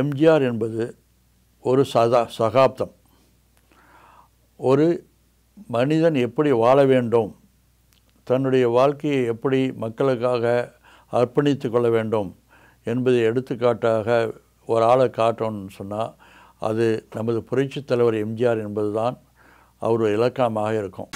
எம்ஜிஆர் என்பது ஒரு சதா சகாப்தம் ஒரு மனிதன் எப்படி வாழ வேண்டும் தன்னுடைய வாழ்க்கையை எப்படி மக்களுக்காக அர்ப்பணித்து கொள்ள வேண்டும் என்பதை எடுத்துக்காட்டாக ஒரு ஆளை காட்டணும்னு சொன்னால் அது நமது புரட்சித் தலைவர் எம்ஜிஆர் என்பது தான் அவர் இலக்கணமாக இருக்கும்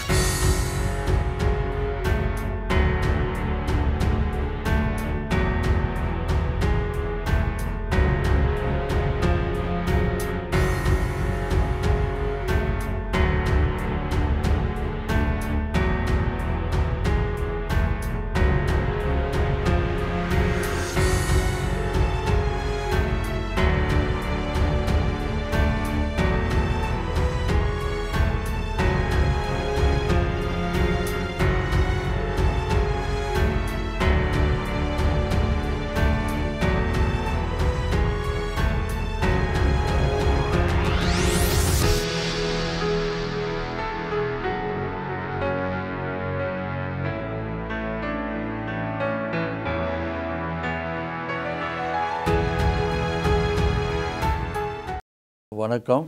வணக்கம்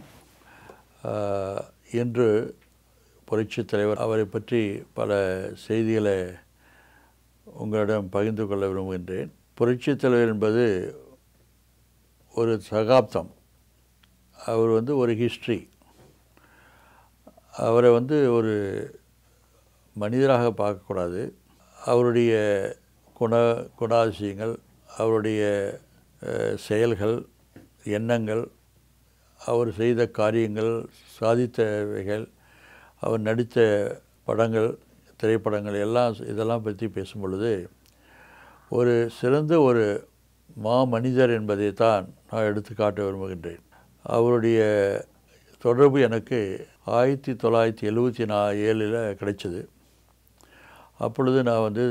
இன்று புரட்சி தலைவர் அவரை பற்றி பல செய்திகளை உங்களிடம் பகிர்ந்து கொள்ள விரும்புகின்றேன் புரட்சி தலைவர் என்பது ஒரு சகாப்தம் அவர் வந்து ஒரு ஹிஸ்ட்ரி அவரை வந்து ஒரு மனிதராக பார்க்கக்கூடாது அவருடைய குண குணாதிசயங்கள் அவருடைய செயல்கள் எண்ணங்கள் அவர் செய்த காரியங்கள் சாதித்தவைகள் அவர் நடித்த படங்கள் திரைப்படங்கள் எல்லாம் இதெல்லாம் பற்றி பேசும் பொழுது ஒரு சிறந்த ஒரு மா மனிதர் என்பதை தான் நான் எடுத்து காட்ட விரும்புகின்றேன் அவருடைய தொடர்பு எனக்கு ஆயிரத்தி தொள்ளாயிரத்தி எழுபத்தி நா ஏழில் கிடைச்சது அப்பொழுது நான் வந்து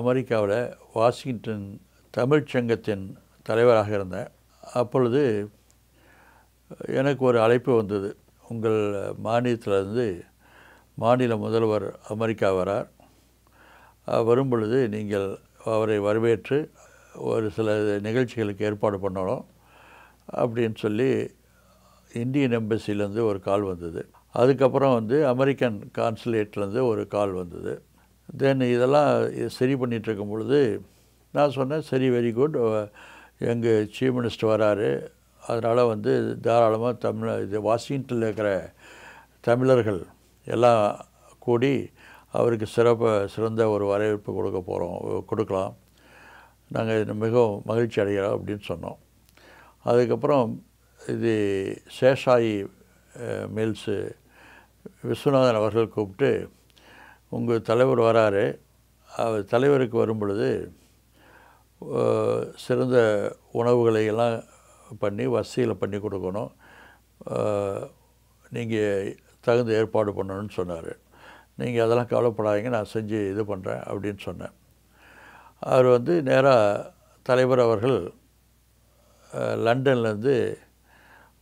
அமெரிக்காவில் வாஷிங்டன் தமிழ்ச்சங்கத்தின் தலைவராக இருந்தேன் அப்பொழுது எனக்கு ஒரு அழைப்பு வந்தது உங்கள் இருந்து மாநில முதல்வர் அமெரிக்கா வரார் வரும் பொழுது நீங்கள் அவரை வரவேற்று ஒரு சில நிகழ்ச்சிகளுக்கு ஏற்பாடு பண்ணணும் அப்படின்னு சொல்லி இந்தியன் எம்பசிலேருந்து ஒரு கால் வந்தது அதுக்கப்புறம் வந்து அமெரிக்கன் கான்சுலேட்லேருந்து ஒரு கால் வந்தது தென் இதெல்லாம் சரி பண்ணிகிட்ருக்கும் பொழுது நான் சொன்னேன் சரி வெரி குட் எங்கள் சீஃப் மினிஸ்டர் வராரு அதனால் வந்து தாராளமாக தமிழ் இது வாஷிங்டனில் இருக்கிற தமிழர்கள் எல்லாம் கூடி அவருக்கு சிறப்பு சிறந்த ஒரு வரவேற்பு கொடுக்க போகிறோம் கொடுக்கலாம் நாங்கள் மிகவும் மகிழ்ச்சி அடைகிறோம் அப்படின்னு சொன்னோம் அதுக்கப்புறம் இது சேஷாயி மில்ஸு விஸ்வநாதன் அவர்கள் கூப்பிட்டு உங்கள் தலைவர் வராரு அவர் தலைவருக்கு வரும் பொழுது சிறந்த உணவுகளை எல்லாம் பண்ணி வசதியில் பண்ணி கொடுக்கணும் நீங்கள் தகுந்த ஏற்பாடு பண்ணணும்னு சொன்னார் நீங்கள் அதெல்லாம் கவலைப்படாதீங்க நான் செஞ்சு இது பண்ணுறேன் அப்படின்னு சொன்னேன் அவர் வந்து நேராக தலைவர் அவர்கள் லண்டன்லேருந்து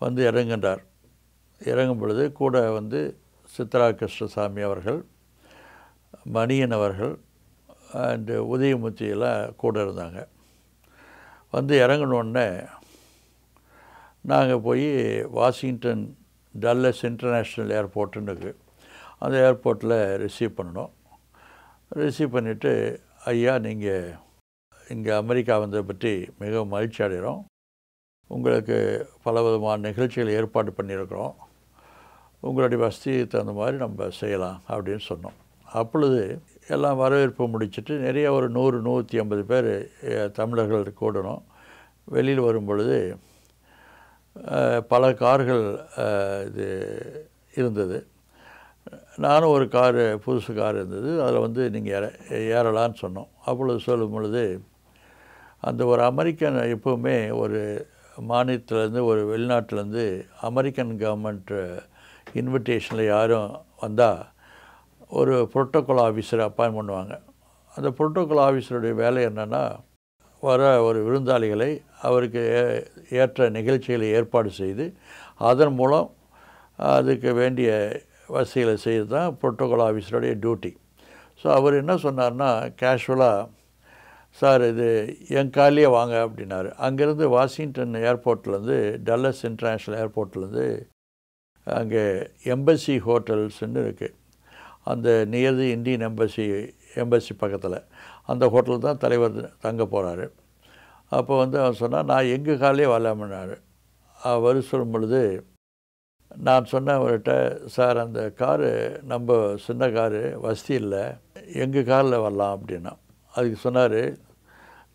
வந்து இறங்குகின்றார் இறங்கும் பொழுது கூட வந்து சித்ரா கிருஷ்ணசாமி அவர்கள் மணியன் அவர்கள் அண்டு உதயமூர்த்தியெல்லாம் கூட இருந்தாங்க வந்து இறங்கினோடனே நாங்கள் போய் வாஷிங்டன் டல்லஸ் இன்டர்நேஷ்னல் ஏர்போர்ட்டுன்னு இருக்குது அந்த ஏர்போர்ட்டில் ரிசீவ் பண்ணணும் ரிசீவ் பண்ணிவிட்டு ஐயா நீங்கள் இங்கே அமெரிக்கா வந்ததை பற்றி மிகவும் மகிழ்ச்சி அடைகிறோம் உங்களுக்கு பல விதமான நிகழ்ச்சிகள் ஏற்பாடு பண்ணியிருக்கிறோம் உங்களுடைய வசதிக்கு தகுந்த மாதிரி நம்ம செய்யலாம் அப்படின்னு சொன்னோம் அப்பொழுது எல்லாம் வரவேற்பு முடிச்சுட்டு நிறைய ஒரு நூறு நூற்றி ஐம்பது பேர் தமிழர்கள் கூடணும் வெளியில் வரும் பொழுது பல கார்கள் இது இருந்தது நானும் ஒரு காரு புதுசு கார் இருந்தது அதில் வந்து நீங்கள் ஏற ஏறலான்னு சொன்னோம் அவ்வளோ சொல்லும் பொழுது அந்த ஒரு அமெரிக்கன் எப்போவுமே ஒரு மாநிலத்துலேருந்து ஒரு வெளிநாட்டிலேருந்து அமெரிக்கன் கவர்மெண்ட் இன்விடேஷனில் யாரும் வந்தால் ஒரு புரோட்டோக்கால் ஆஃபீஸரை அப்பாயின் பண்ணுவாங்க அந்த புரோட்டோக்கால் ஆஃபீஸருடைய வேலை என்னென்னா வர ஒரு விருந்தாளிகளை அவருக்கு ஏற்ற நிகழ்ச்சிகளை ஏற்பாடு செய்து அதன் மூலம் அதுக்கு வேண்டிய வசதிகளை செய்து தான் புரோட்டோகால் ஆஃபீஸருடைய டியூட்டி ஸோ அவர் என்ன சொன்னார்னா கேஷுவலாக சார் இது என் காலையே வாங்க அப்படின்னாரு அங்கேருந்து வாஷிங்டன் ஏர்போர்ட்லேருந்து டல்லஸ் இன்டர்நேஷ்னல் ஏர்போர்ட்லேருந்து அங்கே எம்பசி ஹோட்டல்ஸ்ன்னு இருக்குது அந்த near the Indian embassy embassy பக்கத்தில் அந்த ஹோட்டலில் தான் தலைவர் தங்க போகிறாரு அப்போ வந்து அவன் சொன்னால் நான் எங்கள் காலையே வரலாமனார் அவர் சொல்லும் பொழுது நான் சொன்னேன் அவர்கிட்ட சார் அந்த காரு நம்ம சின்ன காரு வசதி இல்லை எங்கள் காரில் வரலாம் அப்படின்னா அதுக்கு சொன்னார்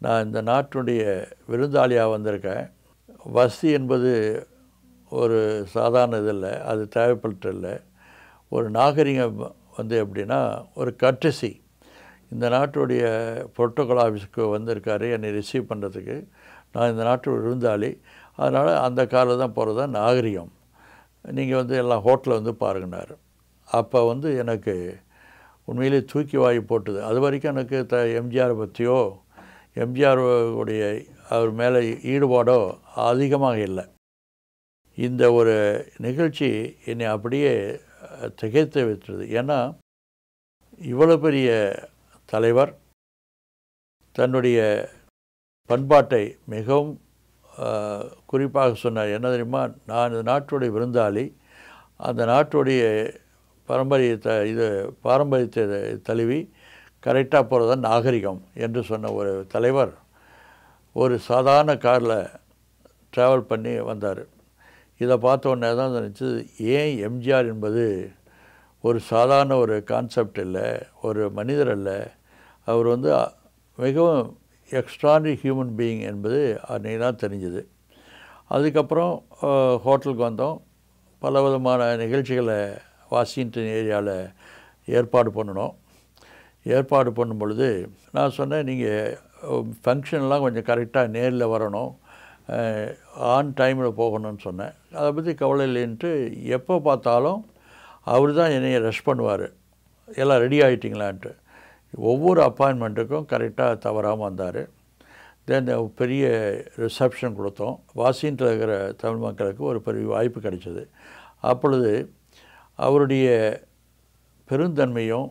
நான் இந்த நாட்டுடைய விருந்தாளியாக வந்திருக்கேன் வசதி என்பது ஒரு சாதாரண இது இல்லை அது தேவைப்பட்டு இல்லை ஒரு நாகரிகம் வந்து எப்படின்னா ஒரு கட்டசி இந்த நாட்டுடைய புரோட்டோகால் ஆஃபீஸுக்கு வந்திருக்காரு என்னை ரிசீவ் பண்ணுறதுக்கு நான் இந்த நாட்டு விருந்தாளி அதனால் அந்த காலில் தான் போகிறது தான் நாகரிகம் நீங்கள் வந்து எல்லாம் ஹோட்டலில் வந்து பாருங்கினார் அப்போ வந்து எனக்கு உண்மையிலே தூக்கி வாய் போட்டுது அது வரைக்கும் எனக்கு த எம்ஜிஆர் பற்றியோ எம்ஜிஆர் உடைய அவர் மேலே ஈடுபாடோ அதிகமாக இல்லை இந்த ஒரு நிகழ்ச்சி என்னை அப்படியே திகைத்து விட்டுருது ஏன்னா இவ்வளோ பெரிய தலைவர் தன்னுடைய பண்பாட்டை மிகவும் குறிப்பாக சொன்னார் என்ன தெரியுமா நான் இந்த நாட்டுடைய விருந்தாளி அந்த நாட்டுடைய பாரம்பரியத்தை இது பாரம்பரியத்தை தழுவி கரெக்டாக போகிறது தான் நாகரிகம் என்று சொன்ன ஒரு தலைவர் ஒரு சாதாரண காரில் ட்ராவல் பண்ணி வந்தார் இதை பார்த்த உடனே தான் நினச்சது ஏன் எம்ஜிஆர் என்பது ஒரு சாதாரண ஒரு கான்செப்ட் இல்லை ஒரு மனிதர் அல்ல அவர் வந்து மிகவும் எக்ஸ்ட்ரானரி ஹியூமன் பீயிங் என்பது அன்றைக்கி தான் தெரிஞ்சுது அதுக்கப்புறம் ஹோட்டலுக்கு வந்தோம் பல விதமான நிகழ்ச்சிகளை வாஷிங்டன் ஏரியாவில் ஏற்பாடு பண்ணணும் ஏற்பாடு பண்ணும் பொழுது நான் சொன்னேன் நீங்கள் ஃபங்க்ஷன்லாம் கொஞ்சம் கரெக்டாக நேரில் வரணும் ஆன் டைமில் போகணும்னு சொன்னேன் அதை பற்றி கவலை இல்லைன்ட்டு எப்போ பார்த்தாலும் அவர் தான் என்னையை ரெஷ் பண்ணுவார் எல்லாம் ரெடி ஆகிட்டிங்களான்ட்டு ஒவ்வொரு அப்பாயின்மெண்ட்டுக்கும் கரெக்டாக தவறாமல் வந்தார் தென் பெரிய ரிசப்ஷன் கொடுத்தோம் வாஷிங்டில் இருக்கிற தமிழ் மக்களுக்கு ஒரு பெரிய வாய்ப்பு கிடைச்சது அப்பொழுது அவருடைய பெருந்தன்மையும்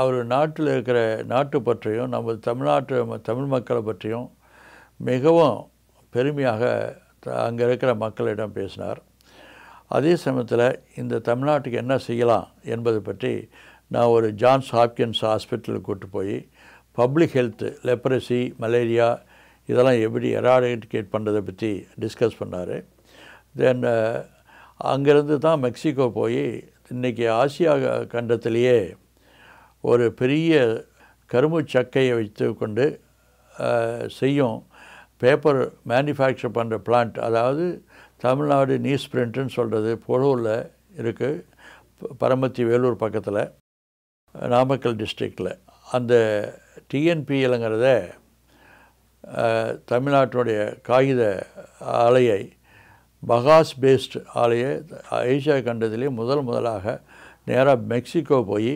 அவர் நாட்டில் இருக்கிற நாட்டு பற்றியும் நம்ம தமிழ்நாட்டு தமிழ் மக்களை பற்றியும் மிகவும் பெருமையாக அங்கே இருக்கிற மக்களிடம் பேசினார் அதே சமயத்தில் இந்த தமிழ்நாட்டுக்கு என்ன செய்யலாம் என்பது பற்றி நான் ஒரு ஜான்ஸ் ஹாப்கின்ஸ் ஹாஸ்பிட்டலுக்கு கூப்பிட்டு போய் பப்ளிக் ஹெல்த்து லெப்ரஸி மலேரியா இதெல்லாம் எப்படி எராடிகேட் பண்ணுறதை பற்றி டிஸ்கஸ் பண்ணார் தென் அங்கேருந்து தான் மெக்சிகோ போய் இன்றைக்கி ஆசியா கண்டத்திலேயே ஒரு பெரிய கரும்பு சக்கையை வைத்து கொண்டு செய்யும் பேப்பர் மேனுஃபேக்சர் பண்ணுற பிளான்ட் அதாவது தமிழ்நாடு நியூஸ் பிரிண்ட்டுன்னு சொல்கிறது பொழுவில் இருக்குது பரமத்தி வேலூர் பக்கத்தில் நாமக்கல் டிஸ்ட்ரிக்டில் அந்த டிஎன்பிஎலுங்கிறத தமிழ்நாட்டினுடைய காகித ஆலையை பகாஸ் பேஸ்ட் ஆலையை ஏஷியா கண்டத்திலே முதல் முதலாக நேராக மெக்சிகோ போய்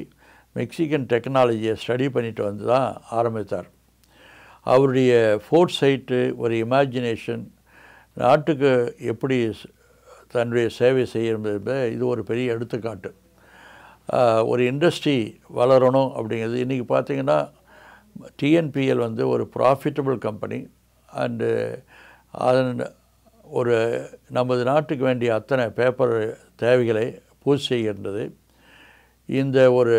மெக்சிகன் டெக்னாலஜியை ஸ்டடி பண்ணிட்டு வந்து தான் ஆரம்பித்தார் அவருடைய ஃபோர்ட் சைட்டு ஒரு இமேஜினேஷன் நாட்டுக்கு எப்படி தன்னுடைய சேவை செய்ய இது ஒரு பெரிய எடுத்துக்காட்டு ஒரு இண்டஸ்ட்ரி வளரணும் அப்படிங்கிறது இன்றைக்கி பார்த்திங்கன்னா டிஎன்பிஎல் வந்து ஒரு ப்ராஃபிட்டபிள் கம்பெனி அண்டு அதன் ஒரு நமது நாட்டுக்கு வேண்டிய அத்தனை பேப்பர் தேவைகளை பூர்த்தி செய்கின்றது இந்த ஒரு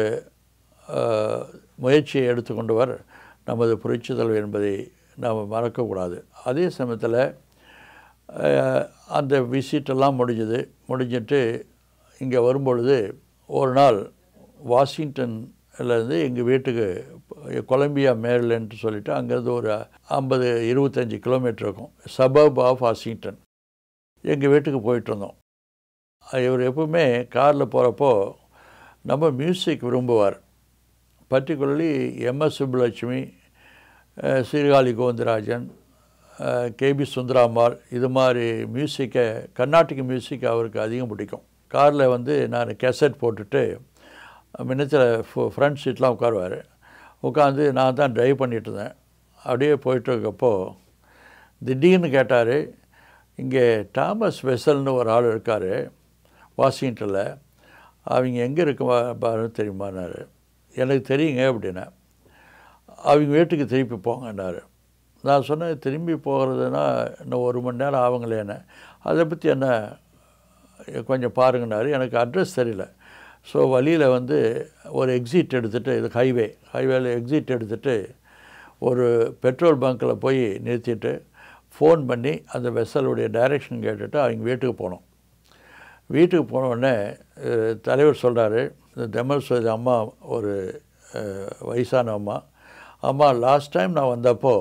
முயற்சியை எடுத்துக்கொண்டவர் நமது புரட்சித்தலைவர் என்பதை நாம் மறக்கக்கூடாது அதே சமயத்தில் அந்த விசிட்டெல்லாம் முடிஞ்சது முடிஞ்சிட்டு இங்கே வரும்பொழுது ஒரு நாள் வாஷிங்டன்லேருந்து எங்கள் வீட்டுக்கு கொலம்பியா மேரிலன்ட்டு சொல்லிவிட்டு அங்கேருந்து ஒரு ஐம்பது இருபத்தஞ்சி கிலோமீட்டர் இருக்கும் சபப் ஆஃப் வாஷிங்டன் எங்கள் வீட்டுக்கு போயிட்டுருந்தோம் இவர் எப்பவுமே காரில் போகிறப்போ நம்ம மியூசிக் விரும்புவார் particularly MS Subbulakshmi Sirkazhi Govindarajan KB Sundarambal இது மாதிரி மியூசிக்கை கர்நாட்டிக் மியூசிக் அவருக்கு அதிகம் பிடிக்கும் காரில் வந்து நான் கேசட் போட்டுட்டு மின்னத்தில் ஃப்ரண்ட் சீட்லாம் உட்காருவார் உட்காந்து நான் தான் ட்ரைவ் பண்ணிகிட்டு இருந்தேன் அப்படியே போயிட்டுருக்கப்போ திடீர்னு கேட்டார் இங்கே தாமஸ் வெசல்னு ஒரு ஆள் இருக்கார் வாஷிங்டனில் அவங்க எங்கே இருக்க தெரியுமானார் எனக்கு தெரியுங்க அப்படின்னா அவங்க வீட்டுக்கு திருப்பி போங்கன்னாரு நான் சொன்னேன் திரும்பி போகிறதுனா இன்னும் ஒரு மணி நேரம் ஆகுங்களேன்னு அதை பற்றி என்ன கொஞ்சம் பாருங்கனாரு எனக்கு அட்ரஸ் தெரியல ஸோ வழியில் வந்து ஒரு எக்ஸிட் எடுத்துகிட்டு இது ஹைவே ஹைவேல எக்ஸிட் எடுத்துகிட்டு ஒரு பெட்ரோல் பங்க்கில் போய் நிறுத்திட்டு ஃபோன் பண்ணி அந்த வெசலுடைய டைரெக்ஷன் கேட்டுட்டு அவங்க வீட்டுக்கு போனோம் வீட்டுக்கு உடனே தலைவர் சொல்கிறாரு இந்த தமிழ் சுவாதி அம்மா ஒரு வயசான அம்மா அம்மா லாஸ்ட் டைம் நான் வந்தப்போ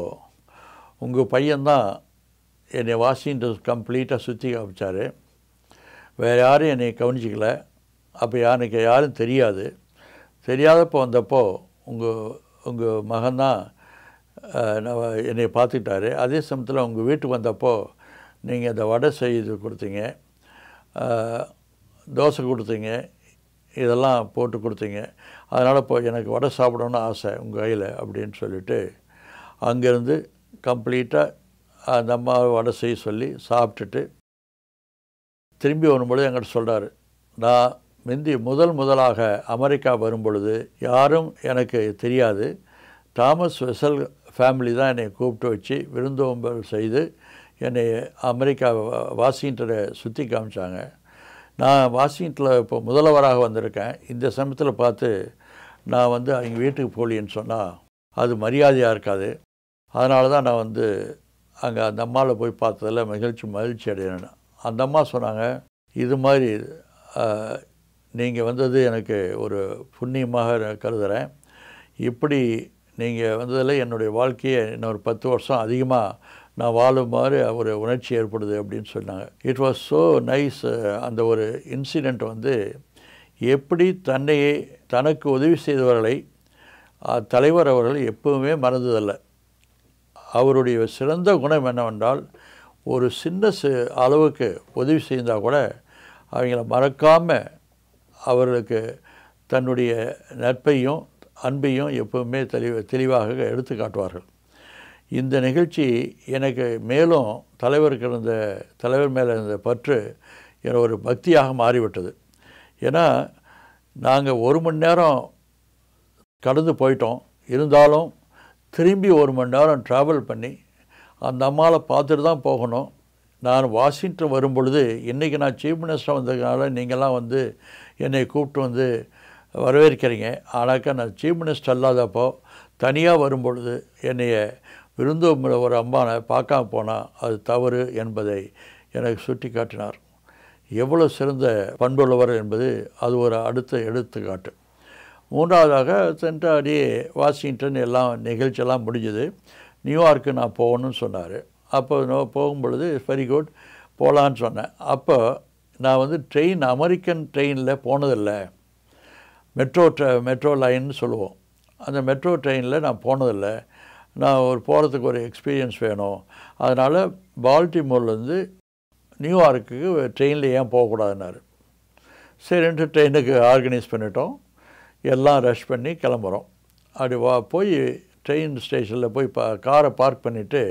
உங்கள் பையன்தான் என்னை வாஷிங்டன் கம்ப்ளீட்டாக சுற்றி காமிச்சார் வேறு யாரும் என்னை கவனிச்சிக்கல அப்போ எனக்கு யாரும் தெரியாது தெரியாதப்போ வந்தப்போ உங்கள் உங்கள் மகன்தான் நான் என்னை பார்த்துக்கிட்டாரு அதே சமயத்தில் உங்கள் வீட்டுக்கு வந்தப்போ நீங்கள் அந்த வடை செய்து கொடுத்தீங்க தோசை கொடுத்தீங்க இதெல்லாம் போட்டு கொடுத்தீங்க அதனால் இப்போ எனக்கு வடை சாப்பிடணும்னு ஆசை உங்கள் கையில் அப்படின்னு சொல்லிவிட்டு அங்கேருந்து கம்ப்ளீட்டாக அந்த அம்மா வடை செய்ய சொல்லி சாப்பிட்டுட்டு திரும்பி வரும்பொழுது எங்கிட்ட சொல்கிறார் நான் முந்தி முதல் முதலாக அமெரிக்கா வரும்பொழுது யாரும் எனக்கு தெரியாது தாமஸ் வெசல் ஃபேமிலி தான் என்னை கூப்பிட்டு வச்சு விருந்தோம்பல் செய்து என்னை அமெரிக்கா வாஷிங்டனை சுற்றி காமிச்சாங்க நான் வாஷிங்டனில் இப்போ முதல்வராக வந்திருக்கேன் இந்த சமயத்தில் பார்த்து நான் வந்து அவங்க வீட்டுக்கு போலின்னு சொன்னால் அது மரியாதையாக இருக்காது அதனால தான் நான் வந்து அங்கே அந்த அம்மாவில் போய் பார்த்ததில் மகிழ்ச்சி மகிழ்ச்சி அடையினேன் அந்த அம்மா சொன்னாங்க இது மாதிரி நீங்கள் வந்தது எனக்கு ஒரு புண்ணியமாக கருதுகிறேன் இப்படி நீங்கள் வந்ததில் என்னுடைய வாழ்க்கையை இன்னொரு பத்து வருஷம் அதிகமாக நான் வாழும் மாதிரி ஒரு உணர்ச்சி ஏற்படுது அப்படின்னு சொன்னாங்க இட் வாஸ் ஸோ நைஸ் அந்த ஒரு இன்சிடெண்ட் வந்து எப்படி தன்னையே தனக்கு உதவி செய்தவர்களை தலைவர் அவர்கள் எப்பவுமே மறந்ததில்லை அவருடைய சிறந்த குணம் என்னவென்றால் ஒரு சின்ன அளவுக்கு உதவி செய்தால் கூட அவங்கள மறக்காமல் அவர்களுக்கு தன்னுடைய நட்பையும் அன்பையும் எப்பவுமே தெளிவ தெளிவாக எடுத்து காட்டுவார்கள் இந்த நிகழ்ச்சி எனக்கு மேலும் தலைவருக்கு இருந்த தலைவர் மேலே இருந்த பற்று என ஒரு பக்தியாக மாறிவிட்டது ஏன்னா நாங்கள் ஒரு மணி நேரம் கடந்து போயிட்டோம் இருந்தாலும் திரும்பி ஒரு மணி நேரம் ட்ராவல் பண்ணி அந்த அம்மாவை பார்த்துட்டு தான் போகணும் நான் வாஷிங்டன் வரும் பொழுது இன்றைக்கி நான் சீஃப் மினிஸ்டர் வந்ததுனால நீங்கள்லாம் வந்து என்னை கூப்பிட்டு வந்து வரவேற்கிறீங்க ஆனாக்கா நான் சீஃப் மினிஸ்டர் இல்லாதப்போ தனியாக வரும் பொழுது என்னைய விருந்து ஒரு அம்மானை பார்க்காம போனால் அது தவறு என்பதை எனக்கு சுட்டி காட்டினார் எவ்வளோ சிறந்த பண்புள்ளவர் என்பது அது ஒரு அடுத்த எடுத்துக்காட்டு மூன்றாவதாக சென்ற அடியே வாஷிங்டன் எல்லாம் நிகழ்ச்சியெல்லாம் முடிஞ்சது நியூயார்க்கு நான் போகணும்னு சொன்னார் அப்போ நான் போகும்பொழுது இட்ஸ் வெரி குட் போகலான்னு சொன்னேன் அப்போ நான் வந்து ட்ரெயின் அமெரிக்கன் ட்ரெயினில் போனதில்லை மெட்ரோ ட்ர மெட்ரோ லைன்னு சொல்லுவோம் அந்த மெட்ரோ ட்ரெயினில் நான் போனதில்லை நான் ஒரு போகிறதுக்கு ஒரு எக்ஸ்பீரியன்ஸ் வேணும் அதனால் பால்டிமோர்லேருந்து நியூயார்க்குக்கு ட்ரெயினில் ஏன் போகக்கூடாதுன்னாரு சரின்ட்டு ட்ரெயினுக்கு ஆர்கனைஸ் பண்ணிட்டோம் எல்லாம் ரஷ் பண்ணி கிளம்புறோம் அப்படி வா போய் ட்ரெயின் ஸ்டேஷனில் போய் பா காரை பார்க் பண்ணிவிட்டு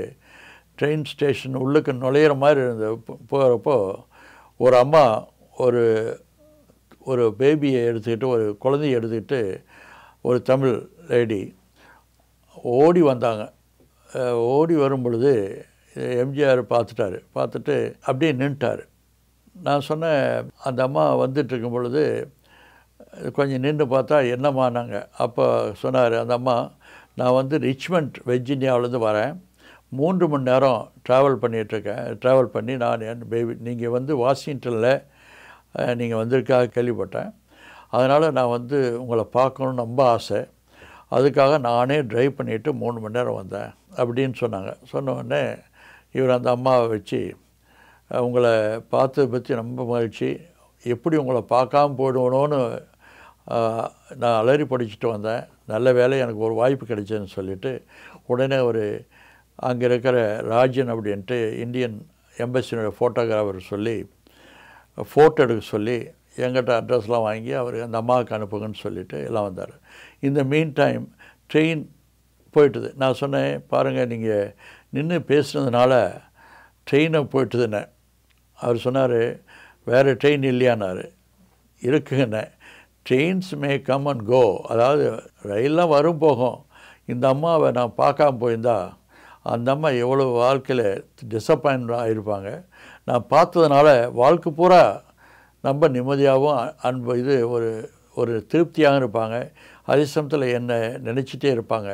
ட்ரெயின் ஸ்டேஷன் உள்ளுக்கு நுழையிற மாதிரி இருந்த போகிறப்போ ஒரு அம்மா ஒரு ஒரு பேபியை எடுத்துக்கிட்டு ஒரு குழந்தைய எடுத்துக்கிட்டு ஒரு தமிழ் லேடி ஓடி வந்தாங்க ஓடி வரும் பொழுது எம்ஜிஆர் பார்த்துட்டாரு பார்த்துட்டு அப்படியே நின்ட்டார் நான் சொன்னேன் அந்த அம்மா வந்துட்டுருக்கும் பொழுது கொஞ்சம் நின்று பார்த்தா என்னம்மா நாங்கள் அப்போ சொன்னார் அந்த அம்மா நான் வந்து ரிச்மண்ட் வெர்ஜினியாவிலேருந்து வரேன் மூன்று மணி நேரம் ட்ராவல் பண்ணிகிட்ருக்கேன் ட்ராவல் பண்ணி நான் என் பேபி நீங்கள் வந்து வாஷிங்டனில் நீங்கள் வந்திருக்காக கேள்விப்பட்டேன் அதனால் நான் வந்து உங்களை பார்க்கணுன்னு ரொம்ப ஆசை அதுக்காக நானே ட்ரைவ் பண்ணிவிட்டு மூணு மணி நேரம் வந்தேன் அப்படின்னு சொன்னாங்க சொன்ன உடனே இவர் அந்த அம்மாவை வச்சு உங்களை பார்த்ததை பற்றி ரொம்ப மகிழ்ச்சி எப்படி உங்களை பார்க்காம போயிடுவனோன்னு நான் அலறி படிச்சுட்டு வந்தேன் நல்ல வேலை எனக்கு ஒரு வாய்ப்பு கிடைச்சதுன்னு சொல்லிவிட்டு உடனே ஒரு அங்கே இருக்கிற ராஜன் அப்படின்ட்டு இந்தியன் எம்பசியினுடைய ஃபோட்டோகிராஃபர் சொல்லி ஃபோட்டோ எடுக்க சொல்லி எங்கிட்ட அட்ரஸ்லாம் வாங்கி அவர் அந்த அம்மாவுக்கு அனுப்புங்கன்னு சொல்லிவிட்டு எல்லாம் வந்தார் இந்த மீன் டைம் ட்ரெயின் போயிட்டுது நான் சொன்னேன் பாருங்கள் நீங்கள் நின்று பேசுனதுனால ட்ரெயினை போயிட்டுதுன்னேன் அவர் சொன்னார் வேறு ட்ரெயின் இல்லையானார் இருக்குங்கண்ணே trains may come and go அதாவது ரயிலெலாம் வரும் போகும் இந்த அம்மாவை நான் பார்க்காம போயிருந்தா அந்த அம்மா எவ்வளோ வாழ்க்கையில் டிசப்பாயின்ட் ஆகிருப்பாங்க நான் பார்த்ததுனால வாழ்க்கை பூரா ரொம்ப நிம்மதியாகவும் அன்பு இது ஒரு ஒரு திருப்தியாகவும் இருப்பாங்க அதே சமயத்தில் என்னை நினச்சிட்டே இருப்பாங்க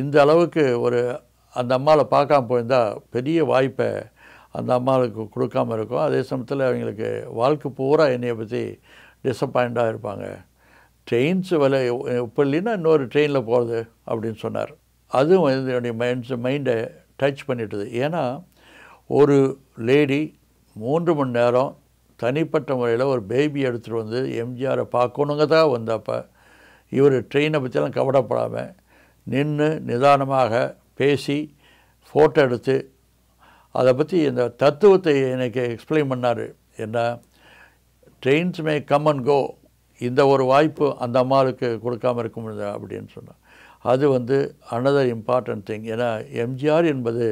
இந்த அளவுக்கு ஒரு அந்த அம்மாவில் பார்க்காம போயிருந்தால் பெரிய வாய்ப்பை அந்த அம்மாவுக்கு கொடுக்காமல் இருக்கும் அதே சமயத்தில் அவங்களுக்கு வாழ்க்கை பூரா என்னையை பற்றி டிசப்பாயிண்டாக இருப்பாங்க ட்ரெயின்ஸ் விலை இப்போ இல்லைன்னா இன்னொரு ட்ரெயினில் போகிறது அப்படின்னு சொன்னார் அதுவும் என்னுடைய மைண்ட்ஸ் மைண்டை டச் பண்ணிட்டுது ஏன்னா ஒரு லேடி மூன்று மணி நேரம் தனிப்பட்ட முறையில் ஒரு பேபி எடுத்துகிட்டு வந்து எம்ஜிஆரை பார்க்கணுங்க தான் வந்தப்போ இவர் ட்ரெயினை பற்றிலாம் கவலைப்படாமல் நின்று நிதானமாக பேசி ஃபோட்டோ எடுத்து அதை பற்றி இந்த தத்துவத்தை எனக்கு எக்ஸ்பிளைன் பண்ணார் என்ன trains may come and go இந்த ஒரு வாய்ப்பு அந்த அம்மாவுக்கு கொடுக்காமல் இருக்க முடியாது அப்படின்னு சொன்னார் அது வந்து அனதர் இம்பார்ட்டன்ட் திங் ஏன்னா எம்ஜிஆர் என்பது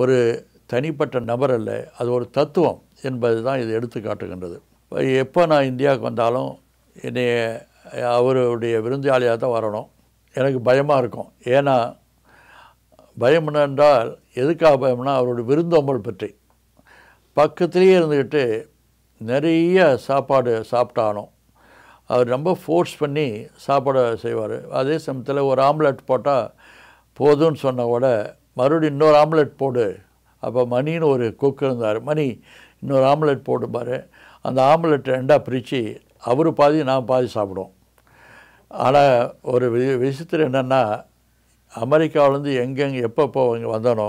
ஒரு தனிப்பட்ட நபர் அல்ல அது ஒரு தத்துவம் என்பது தான் இது எடுத்து காட்டுகின்றது எப்போ நான் இந்தியாவுக்கு வந்தாலும் என்னைய அவருடைய விருந்தாளியாக தான் வரணும் எனக்கு பயமாக இருக்கும் ஏன்னா பயம் என்னென்றால் எதுக்காக பயம்னா அவருடைய விருந்தோம்பல் பற்றி பக்கத்துலேயே இருந்துக்கிட்டு நிறைய சாப்பாடு சாப்பிட்டானோ அவர் ரொம்ப ஃபோர்ஸ் பண்ணி சாப்பாடு செய்வார் அதே சமயத்தில் ஒரு ஆம்லெட் போட்டால் போதும்னு சொன்ன கூட மறுபடியும் இன்னொரு ஆம்லெட் போடு அப்போ மணின்னு ஒரு குக் இருந்தார் மணி இன்னொரு ஆம்லெட் போட்டுப்பார் அந்த ஆம்லெட் ரெண்டாக பிரித்து அவர் பாதி நான் பாதி சாப்பிடுவோம் ஆனால் ஒரு வி விசித்திரம் என்னென்னா அமெரிக்காவிலேருந்து எங்கெங்கே எப்போ போ வந்தனோ